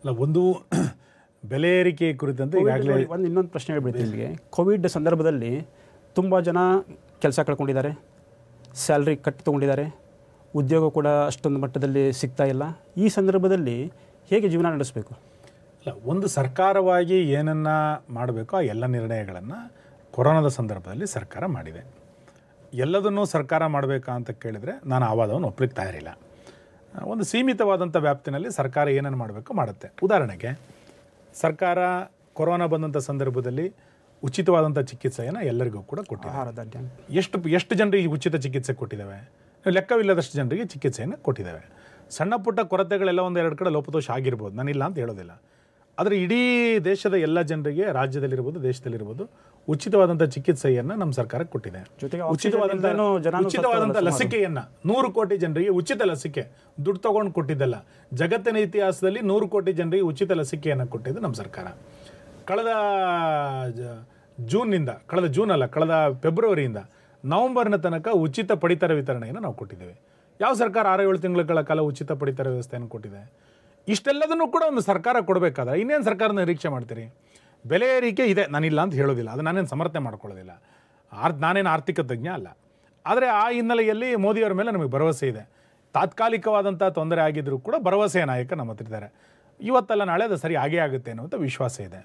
[SPEAKER 1] ಅಲ್ಲ ಒಂದು ಬೆಲೆ ಏರಿಕೆ ಕುರಿತಂತೆ ಈಗಾಗಲೇ ಒಂದು ಇನ್ನೊಂದು ಪ್ರಶ್ನೆ ಹೇಳ್ಬಿಡ್ತೀನಿ ನಿಮಗೆ ಕೋವಿಡ್ ಸಂದರ್ಭದಲ್ಲಿ ತುಂಬ ಜನ ಕೆಲಸ ಕಳ್ಕೊಂಡಿದ್ದಾರೆ ಸ್ಯಾಲ್ರಿ ಕಟ್ ತೊಗೊಂಡಿದ್ದಾರೆ ಉದ್ಯೋಗ ಕೂಡ ಅಷ್ಟೊಂದು ಮಟ್ಟದಲ್ಲಿ ಸಿಗ್ತಾ
[SPEAKER 2] ಇಲ್ಲ ಈ ಸಂದರ್ಭದಲ್ಲಿ ಹೇಗೆ ಜೀವನ ನಡೆಸಬೇಕು ಅಲ್ಲ ಒಂದು ಸರ್ಕಾರವಾಗಿ ಏನನ್ನು ಮಾಡಬೇಕೋ ಆ ಎಲ್ಲ ನಿರ್ಣಯಗಳನ್ನು ಕೊರೋನಾದ ಸಂದರ್ಭದಲ್ಲಿ ಸರ್ಕಾರ ಮಾಡಿದೆ ಎಲ್ಲದನ್ನೂ ಸರ್ಕಾರ ಮಾಡಬೇಕಾ ಅಂತ ಕೇಳಿದರೆ ನಾನು ಆ ವಾದವನ್ನು ಒಪ್ಪಲಿಕ್ಕೆ ತಯಾರಿಲ್ಲ ಒಂದು ಸೀಮಿತವಾದಂಥ ವ್ಯಾಪ್ತಿನಲ್ಲಿ ಸರ್ಕಾರ ಏನನ್ನು ಮಾಡಬೇಕು ಮಾಡುತ್ತೆ ಉದಾಹರಣೆಗೆ ಸರ್ಕಾರ ಕೊರೋನಾ ಬಂದಂಥ ಸಂದರ್ಭದಲ್ಲಿ ಉಚಿತವಾದಂಥ ಚಿಕಿತ್ಸೆಯನ್ನು ಎಲ್ಲರಿಗೂ ಕೂಡ ಕೊಟ್ಟಿದೆ ಎಷ್ಟು ಎಷ್ಟು ಜನರಿಗೆ ಉಚಿತ ಚಿಕಿತ್ಸೆ ಕೊಟ್ಟಿದ್ದಾವೆ ಲೆಕ್ಕವಿಲ್ಲದಷ್ಟು ಜನರಿಗೆ ಚಿಕಿತ್ಸೆಯನ್ನು ಕೊಟ್ಟಿದ್ದಾವೆ ಸಣ್ಣ ಪುಟ್ಟ ಕೊರತೆಗಳೆಲ್ಲ ಒಂದು ಎರಡು ಕಡೆ ಲೋಪದೋಷ ಆಗಿರ್ಬೋದು ನಾನಿಲ್ಲ ಅಂತ ಹೇಳೋದಿಲ್ಲ ಆದರೆ ಇಡೀ ದೇಶದ ಎಲ್ಲ ಜನರಿಗೆ ರಾಜ್ಯದಲ್ಲಿರ್ಬೋದು ದೇಶದಲ್ಲಿರ್ಬೋದು ಉಚಿತವಾದಂಥ ಚಿಕಿತ್ಸೆಯನ್ನು ನಮ್ಮ ಸರ್ಕಾರ ಕೊಟ್ಟಿದೆ ಜೊತೆಗೆ ಉಚಿತವಾದಂಥ ಉಚಿತವಾದಂಥ ಲಸಿಕೆಯನ್ನು ನೂರು ಕೋಟಿ ಜನರಿಗೆ ಉಚಿತ ಲಸಿಕೆ ದುಡ್ಡು ತಗೊಂಡು ಕೊಟ್ಟಿದ್ದಲ್ಲ ಜಗತ್ತಿನ ಇತಿಹಾಸದಲ್ಲಿ ನೂರು ಕೋಟಿ ಜನರಿಗೆ ಉಚಿತ ಲಸಿಕೆಯನ್ನು ಕೊಟ್ಟಿದ್ದು ನಮ್ಮ ಸರ್ಕಾರ ಕಳೆದ ಜೂನ್ನಿಂದ ಕಳೆದ ಜೂನ್ ಅಲ್ಲ ಕಳೆದ ಫೆಬ್ರವರಿಯಿಂದ ನವಂಬರ್ನ ತನಕ ಉಚಿತ ಪಡಿತರ ವಿತರಣೆಯನ್ನು ನಾವು ಕೊಟ್ಟಿದ್ದೇವೆ ಯಾವ ಸರ್ಕಾರ ಆರು ಏಳು ತಿಂಗಳ ಕಾಲ ಉಚಿತ ಪಡಿತರ ವ್ಯವಸ್ಥೆಯನ್ನು ಕೊಟ್ಟಿದೆ ಇಷ್ಟೆಲ್ಲದನ್ನು ಕೂಡ ಒಂದು ಸರ್ಕಾರ ಕೊಡಬೇಕಾದ್ರೆ ಇನ್ನೇನು ಸರ್ಕಾರ ನಿರೀಕ್ಷೆ ಮಾಡ್ತೀರಿ ಬೆಲೆ ಏರಿಕೆ ಇದೆ ನಾನಿಲ್ಲ ಅಂತ ಹೇಳೋದಿಲ್ಲ ಅದು ನಾನೇನು ಸಮರ್ಥನೆ ಮಾಡ್ಕೊಳ್ಳೋದಿಲ್ಲ ಆರ್ ನಾನೇನು ಆರ್ಥಿಕ ತಜ್ಞ ಅಲ್ಲ ಆದರೆ ಆ ಹಿನ್ನೆಲೆಯಲ್ಲಿ ಮೋದಿಯವರ ಮೇಲೆ ನಮಗೆ ಭರವಸೆ ಇದೆ ತಾತ್ಕಾಲಿಕವಾದಂಥ ತೊಂದರೆ ಆಗಿದ್ದರೂ ಕೂಡ ಭರವಸೆಯ ನಾಯಕ ನಮ್ಮ ಹತ್ರ ಇದ್ದಾರೆ ಇವತ್ತಲ್ಲ ನಾಳೆ ಅದು ಸರಿ ಆಗೇ ಆಗುತ್ತೆ ಅನ್ನುವಂಥ ವಿಶ್ವಾಸ ಇದೆ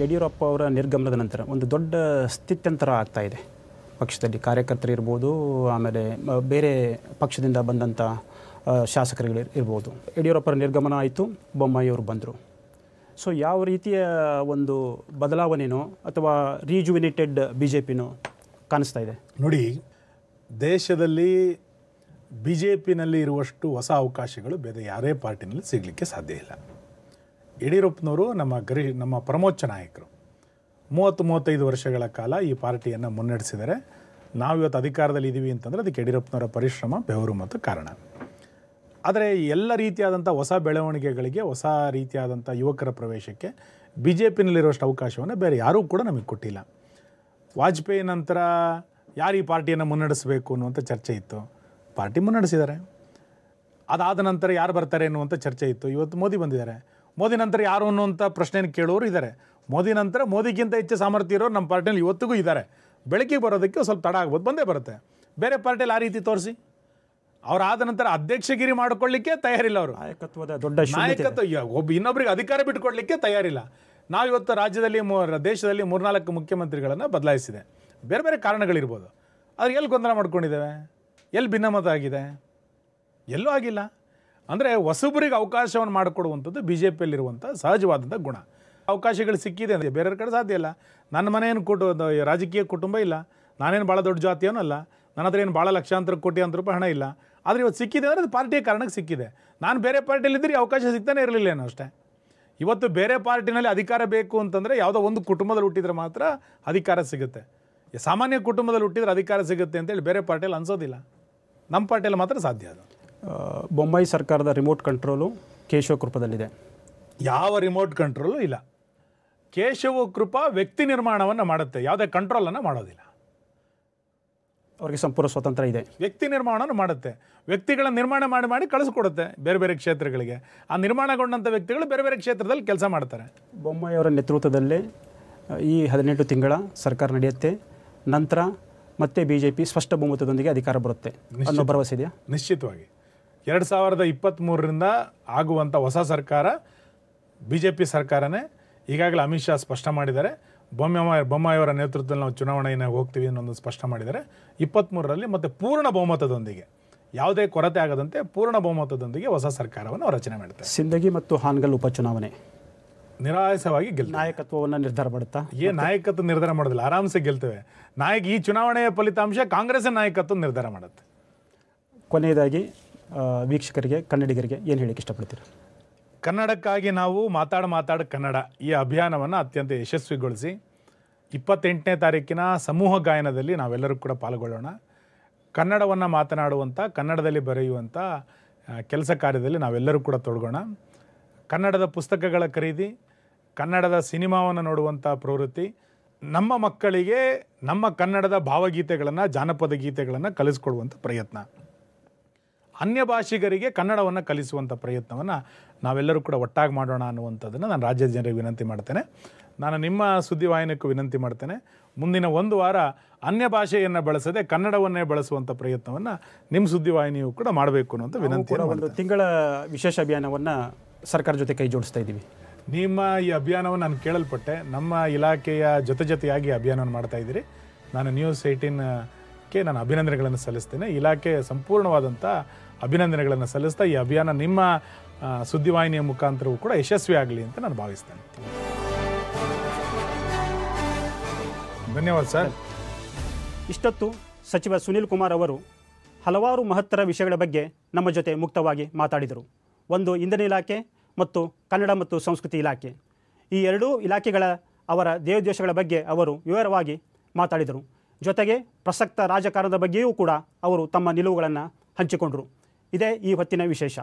[SPEAKER 1] ಯಡಿಯೂರಪ್ಪ ಅವರ ನಿರ್ಗಮನದ ನಂತರ ಒಂದು ದೊಡ್ಡ ಸ್ಥಿತ್ಯಂತರ ಆಗ್ತಾ ಇದೆ ಪಕ್ಷದಲ್ಲಿ ಕಾರ್ಯಕರ್ತರು ಇರ್ಬೋದು ಆಮೇಲೆ ಬೇರೆ ಪಕ್ಷದಿಂದ ಬಂದಂಥ ಶಾಸಕರುಗಳು ಇರ್ಬೋದು ಯಡಿಯೂರಪ್ಪರ ನಿರ್ಗಮನ ಆಯಿತು ಬೊಮ್ಮಾಯಿಯವರು ಬಂದರು ಸೊ ಯಾವ ರೀತಿಯ ಒಂದು ಬದಲಾವಣೆನೋ ಅಥವಾ ರೀಜುವಿನೇಟೆಡ್ ಬಿ ಜೆ ಪಿನೋ ಕಾಣಿಸ್ತಾ ಇದೆ
[SPEAKER 2] ನೋಡಿ ದೇಶದಲ್ಲಿ ಬಿ ಜೆ ಪಿನಲ್ಲಿ ಇರುವಷ್ಟು ಹೊಸ ಅವಕಾಶಗಳು ಬೇರೆ ಯಾರೇ ಪಾರ್ಟಿನಲ್ಲಿ ಸಿಗಲಿಕ್ಕೆ ಸಾಧ್ಯ ಇಲ್ಲ ಯಡಿಯೂರಪ್ಪನವರು ನಮ್ಮ ಗರಿ ನಮ್ಮ ಪರಮೋಚ್ಚ ನಾಯಕರು ಮೂವತ್ತು ಮೂವತ್ತೈದು ವರ್ಷಗಳ ಕಾಲ ಈ ಪಾರ್ಟಿಯನ್ನು ಮುನ್ನಡೆಸಿದರೆ ನಾವಿವತ್ತು ಅಧಿಕಾರದಲ್ಲಿ ಇದ್ದೀವಿ ಅಂತಂದರೆ ಅದಕ್ಕೆ ಯಡಿಯೂರಪ್ಪನವರ ಪರಿಶ್ರಮ ಬೆವರು ಮತ್ತು ಕಾರಣ ಆದರೆ ಎಲ್ಲ ರೀತಿಯಾದಂಥ ಹೊಸ ಬೆಳವಣಿಗೆಗಳಿಗೆ ಹೊಸ ರೀತಿಯಾದಂಥ ಯುವಕರ ಪ್ರವೇಶಕ್ಕೆ ಬಿ ಜೆ ಪಿನಲ್ಲಿರುವಷ್ಟು ಅವಕಾಶವನ್ನು ಬೇರೆ ಯಾರೂ ಕೂಡ ನಮಗೆ ಕೊಟ್ಟಿಲ್ಲ ವಾಜಪೇಯಿ ನಂತರ ಯಾರು ಈ ಪಾರ್ಟಿಯನ್ನು ಮುನ್ನಡೆಸಬೇಕು ಅನ್ನುವಂಥ ಚರ್ಚೆ ಇತ್ತು ಪಾರ್ಟಿ ಮುನ್ನಡೆಸಿದ್ದಾರೆ ಅದಾದ ನಂತರ ಯಾರು ಬರ್ತಾರೆ ಅನ್ನುವಂಥ ಚರ್ಚೆ ಇತ್ತು ಇವತ್ತು ಮೋದಿ ಬಂದಿದ್ದಾರೆ ಮೋದಿ ನಂತರ ಯಾರು ಅನ್ನುವಂಥ ಪ್ರಶ್ನೆಯನ್ನು ಕೇಳೋರು ಇದ್ದಾರೆ ಮೋದಿ ನಂತರ ಮೋದಿಗಿಂತ ಹೆಚ್ಚು ಸಾಮರ್ಥ್ಯ ಇರೋರು ನಮ್ಮ ಪಾರ್ಟಿಯಲ್ಲಿ ಇವತ್ತಿಗೂ ಇದ್ದಾರೆ ಬೆಳಕಿಗೆ ಬರೋದಕ್ಕೆ ಸ್ವಲ್ಪ ತಡ ಆಗ್ಬೋದು ಬಂದೇ ಬರುತ್ತೆ ಬೇರೆ ಪಾರ್ಟಿಯಲ್ಲಿ ಆ ರೀತಿ ತೋರಿಸಿ ಅವ್ರು ಆದ ನಂತರ ಅಧ್ಯಕ್ಷಗಿರಿ ಮಾಡಿಕೊಳ್ಳಿಕ್ಕೆ ತಯಾರಿಲ್ಲ ಅವರು ನಾಯಕತ್ವದ ದೊಡ್ಡ ನಾಯಕತ್ವ ಒಬ್ಬ ಇನ್ನೊಬ್ಬರಿಗೆ ಅಧಿಕಾರ ಬಿಟ್ಟುಕೊಡ್ಲಿಕ್ಕೆ ತಯಾರಿಲ್ಲ ನಾವು ಇವತ್ತು ರಾಜ್ಯದಲ್ಲಿ ದೇಶದಲ್ಲಿ ಮೂರ್ನಾಲ್ಕು ಮುಖ್ಯಮಂತ್ರಿಗಳನ್ನು ಬದಲಾಯಿಸಿದೆ ಬೇರೆ ಬೇರೆ ಕಾರಣಗಳಿರ್ಬೋದು ಆದರೆ ಎಲ್ಲಿ ಗೊಂದಲ ಮಾಡ್ಕೊಂಡಿದ್ದೇವೆ ಎಲ್ಲಿ ಭಿನ್ನಮತ ಆಗಿದೆ ಎಲ್ಲೂ ಆಗಿಲ್ಲ ಅಂದರೆ ಹೊಸಬರಿಗೆ ಅವಕಾಶವನ್ನು ಮಾಡಿಕೊಡುವಂಥದ್ದು ಬಿ ಜೆ ಪಿಯಲ್ಲಿರುವಂಥ ಸಹಜವಾದಂಥ ಗುಣ ಅವಕಾಶಗಳು ಸಿಕ್ಕಿದೆ ಅಂದರೆ ಬೇರೆಯವ್ರ ಕಡೆ ಸಾಧ್ಯ ಇಲ್ಲ ನನ್ನ ಮನೆಯನ್ನು ಕೊಟ್ಟು ರಾಜಕೀಯ ಕುಟುಂಬ ಇಲ್ಲ ನಾನೇನು ಭಾಳ ದೊಡ್ಡ ಜಾತಿಯೇನೂ ಅಲ್ಲ ನನ್ನ ಹತ್ರ ಏನು ಭಾಳ ಲಕ್ಷಾಂತರ ಕೋಟಿ ಅಂತ ರೂಪಾಯಿ ಹಣ ಇಲ್ಲ ಆದರೆ ಇವತ್ತು ಸಿಕ್ಕಿದೆ ಅಂದರೆ ಅದು ಪಾರ್ಟಿಯ ಕಾರಣಕ್ಕೆ ಸಿಕ್ಕಿದೆ ನಾನು ಬೇರೆ ಪಾರ್ಟಿಯಲ್ಲಿದ್ದರೆ ಅವಕಾಶ ಸಿಗ್ತಾನೆ ಇರಲಿಲ್ಲ ಏನು ಅಷ್ಟೇ ಇವತ್ತು ಬೇರೆ ಪಾರ್ಟಿನಲ್ಲಿ ಅಧಿಕಾರ ಬೇಕು ಅಂತಂದರೆ ಯಾವುದೋ ಒಂದು ಕುಟುಂಬದಲ್ಲಿ ಹುಟ್ಟಿದ್ರೆ ಮಾತ್ರ ಅಧಿಕಾರ ಸಿಗುತ್ತೆ ಸಾಮಾನ್ಯ ಕುಟುಂಬದಲ್ಲಿ ಹುಟ್ಟಿದ್ರೆ ಅಧಿಕಾರ ಸಿಗುತ್ತೆ ಅಂತೇಳಿ ಬೇರೆ ಪಾರ್ಟಿಯಲ್ಲಿ ಅನಿಸೋದಿಲ್ಲ ನಮ್ಮ ಪಾರ್ಟಿಯಲ್ಲಿ ಮಾತ್ರ ಸಾಧ್ಯ ಅದು
[SPEAKER 1] ಬೊಂಬೈ ಸರ್ಕಾರದ ರಿಮೋಟ್ ಕಂಟ್ರೋಲು ಕೇಶವ ಕೃಪದಲ್ಲಿದೆ
[SPEAKER 2] ಯಾವ ರಿಮೋಟ್ ಕಂಟ್ರೋಲು ಇಲ್ಲ ಕೇಶವ ಕೃಪ ವ್ಯಕ್ತಿ ನಿರ್ಮಾಣವನ್ನು ಮಾಡುತ್ತೆ ಯಾವುದೇ ಕಂಟ್ರೋಲನ್ನು ಮಾಡೋದಿಲ್ಲ
[SPEAKER 1] ಅವರಿಗೆ ಸಂಪೂರ್ಣ ಸ್ವಾತಂತ್ರ್ಯ ಇದೆ
[SPEAKER 2] ವ್ಯಕ್ತಿ ನಿರ್ಮಾಣವನ್ನು ಮಾಡುತ್ತೆ ವ್ಯಕ್ತಿಗಳ ನಿರ್ಮಾಣ ಮಾಡಿ ಮಾಡಿ ಕಳಿಸ್ಕೊಡುತ್ತೆ ಬೇರೆ ಬೇರೆ ಕ್ಷೇತ್ರಗಳಿಗೆ ಆ ನಿರ್ಮಾಣಗೊಂಡಂಥ ವ್ಯಕ್ತಿಗಳು ಬೇರೆ ಬೇರೆ ಕ್ಷೇತ್ರದಲ್ಲಿ ಕೆಲಸ ಮಾಡ್ತಾರೆ
[SPEAKER 1] ಬೊಮ್ಮಾಯಿ ಅವರ ನೇತೃತ್ವದಲ್ಲಿ ಈ ಹದಿನೆಂಟು ತಿಂಗಳ ಸರ್ಕಾರ ನಡೆಯುತ್ತೆ ನಂತರ ಮತ್ತೆ ಬಿ ಜೆ ಪಿ ಸ್ಪಷ್ಟ ಬಹುಮತದೊಂದಿಗೆ ಅಧಿಕಾರ ಬರುತ್ತೆ ಅನ್ನೋ ಭರವಸೆ ಇದೆಯಾ
[SPEAKER 2] ನಿಶ್ಚಿತವಾಗಿ ಎರಡು ಸಾವಿರದ ಇಪ್ಪತ್ತ್ಮೂರರಿಂದ ಆಗುವಂಥ ಹೊಸ ಸರ್ಕಾರ ಬಿ ಜೆ ಪಿ ಸರ್ಕಾರನೇ ಈಗಾಗಲೇ ಅಮಿತ್ ಶಾ ಸ್ಪಷ್ಟ ಮಾಡಿದ್ದಾರೆ ಬೊಮ್ಮಾಯಿ ಬೊಮ್ಮಾಯಿಯವರ ನೇತೃತ್ವದಲ್ಲಿ ನಾವು ಚುನಾವಣೆಯನ್ನು ಹೋಗ್ತೀವಿ ಅನ್ನೋದು ಸ್ಪಷ್ಟ ಮಾಡಿದ್ದಾರೆ ಇಪ್ಪತ್ತ್ಮೂರರಲ್ಲಿ ಮತ್ತು ಪೂರ್ಣ ಬಹುಮತದೊಂದಿಗೆ ಯಾವುದೇ ಕೊರತೆ ಆಗದಂತೆ ಪೂರ್ಣ ಬಹುಮತದೊಂದಿಗೆ ಹೊಸ ಸರ್ಕಾರವನ್ನು ರಚನೆ ಮಾಡುತ್ತೆ
[SPEAKER 1] ಸಿಂದಗಿ ಮತ್ತು ಹಾನ್ಗಲ್ ಉಪಚುನಾವಣೆ
[SPEAKER 2] ನಿರಾಯಸವಾಗಿ ಗೆಲ್ ನಾಯಕತ್ವವನ್ನು ನಿರ್ಧಾರ ಮಾಡುತ್ತಾ ಏ ನಾಯಕತ್ವ ನಿರ್ಧಾರ ಮಾಡೋದಿಲ್ಲ ಆರಾಮ್ಸೆ ಗೆಲ್ತೇವೆ ನಾಯಕ ಈ ಚುನಾವಣೆಯ ಫಲಿತಾಂಶ ಕಾಂಗ್ರೆಸ್ ನಾಯಕತ್ವ ನಿರ್ಧಾರ ಮಾಡುತ್ತೆ
[SPEAKER 1] ಕೊನೆಯದಾಗಿ ವೀಕ್ಷಕರಿಗೆ ಕನ್ನಡಿಗರಿಗೆ ಏನು ಹೇಳಕ್ಕೆ ಇಷ್ಟಪಡ್ತೀರಿ
[SPEAKER 2] ಕನ್ನಡಕ್ಕಾಗಿ ನಾವು ಮಾತಾಡ ಮಾತಾಡ ಕನ್ನಡ ಈ ಅಭಿಯಾನವನ್ನು ಅತ್ಯಂತ ಯಶಸ್ವಿಗೊಳಿಸಿ ಇಪ್ಪತ್ತೆಂಟನೇ ತಾರೀಕಿನ ಸಮೂಹ ಗಾಯನದಲ್ಲಿ ನಾವೆಲ್ಲರೂ ಕೂಡ ಪಾಲ್ಗೊಳ್ಳೋಣ ಕನ್ನಡವನ್ನು ಮಾತನಾಡುವಂಥ ಕನ್ನಡದಲ್ಲಿ ಬರೆಯುವಂಥ ಕೆಲಸ ಕಾರ್ಯದಲ್ಲಿ ನಾವೆಲ್ಲರೂ ಕೂಡ ತೊಡಗೋಣ ಕನ್ನಡದ ಪುಸ್ತಕಗಳ ಖರೀದಿ ಕನ್ನಡದ ಸಿನಿಮಾವನ್ನು ನೋಡುವಂಥ ಪ್ರವೃತ್ತಿ ನಮ್ಮ ಮಕ್ಕಳಿಗೆ ನಮ್ಮ ಕನ್ನಡದ ಭಾವಗೀತೆಗಳನ್ನು ಜಾನಪದ ಗೀತೆಗಳನ್ನು ಕಲಿಸ್ಕೊಡುವಂಥ ಪ್ರಯತ್ನ ಅನ್ಯ ಭಾಷಿಗರಿಗೆ ಕನ್ನಡವನ್ನು ಕಲಿಸುವಂಥ ಪ್ರಯತ್ನವನ್ನು ನಾವೆಲ್ಲರೂ ಕೂಡ ಒಟ್ಟಾಗಿ ಮಾಡೋಣ ಅನ್ನುವಂಥದ್ದನ್ನು ನಾನು ರಾಜ್ಯದ ಜನರಿಗೆ ವಿನಂತಿ ಮಾಡ್ತೇನೆ ನಾನು ನಿಮ್ಮ ಸುದ್ದಿವಾಹಿನಿಗೂ ವಿನಂತಿ ಮಾಡ್ತೇನೆ ಮುಂದಿನ ಒಂದು ವಾರ ಅನ್ಯ ಭಾಷೆಯನ್ನು ಬಳಸದೆ ಕನ್ನಡವನ್ನೇ ಬಳಸುವಂಥ ಪ್ರಯತ್ನವನ್ನು ನಿಮ್ಮ ಸುದ್ದಿವಾಹಿನಿಯು ಕೂಡ ಮಾಡಬೇಕು ಅನ್ನುವಂಥ ವಿನಂತಿ ಒಂದು ತಿಂಗಳ ವಿಶೇಷ ಅಭಿಯಾನವನ್ನು ಸರ್ಕಾರ ಜೊತೆ ಕೈ ಜೋಡಿಸ್ತಾ ಇದ್ದೀವಿ ನಿಮ್ಮ ಈ ಅಭಿಯಾನವನ್ನು ನಾನು ಕೇಳಲ್ಪಟ್ಟೆ ನಮ್ಮ ಇಲಾಖೆಯ ಜೊತೆ ಜೊತೆಯಾಗಿ ಅಭಿಯಾನವನ್ನು ಮಾಡ್ತಾ ಇದ್ದೀರಿ ನಾನು ನ್ಯೂಸ್ ಏಯ್ಟೀನ್ಗೆ ನಾನು ಅಭಿನಂದನೆಗಳನ್ನು ಸಲ್ಲಿಸ್ತೇನೆ ಇಲಾಖೆ ಸಂಪೂರ್ಣವಾದಂಥ ಅಭಿನಂದನೆಗಳನ್ನು ಸಲ್ಲಿಸ್ತಾ ಈ ಅಭಿಯಾನ ನಿಮ್ಮ ಸುದ್ದಿವಾಹಿನಿಯ ಮುಖಾಂತರವೂ ಕೂಡ ಯಶಸ್ವಿ ಆಗಲಿ ಅಂತ ನಾನು ಭಾವಿಸ್ತೇನೆ ಧನ್ಯವಾದ ಸರ್
[SPEAKER 1] ಇಷ್ಟೊತ್ತು ಸಚಿವ ಸುನಿಲ್ ಕುಮಾರ್ ಅವರು ಹಲವಾರು ಮಹತ್ತರ ವಿಷಯಗಳ ಬಗ್ಗೆ ನಮ್ಮ ಜೊತೆ ಮುಕ್ತವಾಗಿ ಮಾತಾಡಿದರು ಒಂದು ಇಂಧನ ಇಲಾಖೆ ಮತ್ತು ಕನ್ನಡ ಮತ್ತು ಸಂಸ್ಕೃತಿ ಇಲಾಖೆ ಈ ಎರಡೂ ಇಲಾಖೆಗಳ ಅವರ ದೇವದೇಶಗಳ ಬಗ್ಗೆ ಅವರು ವಿವರವಾಗಿ ಮಾತಾಡಿದರು ಜೊತೆಗೆ ಪ್ರಸಕ್ತ ರಾಜಕಾರಣದ ಬಗ್ಗೆಯೂ ಕೂಡ ಅವರು ತಮ್ಮ ನಿಲುವುಗಳನ್ನು ಹಂಚಿಕೊಂಡರು ಇದೇ ಈ ಹೊತ್ತಿನ ವಿಶೇಷ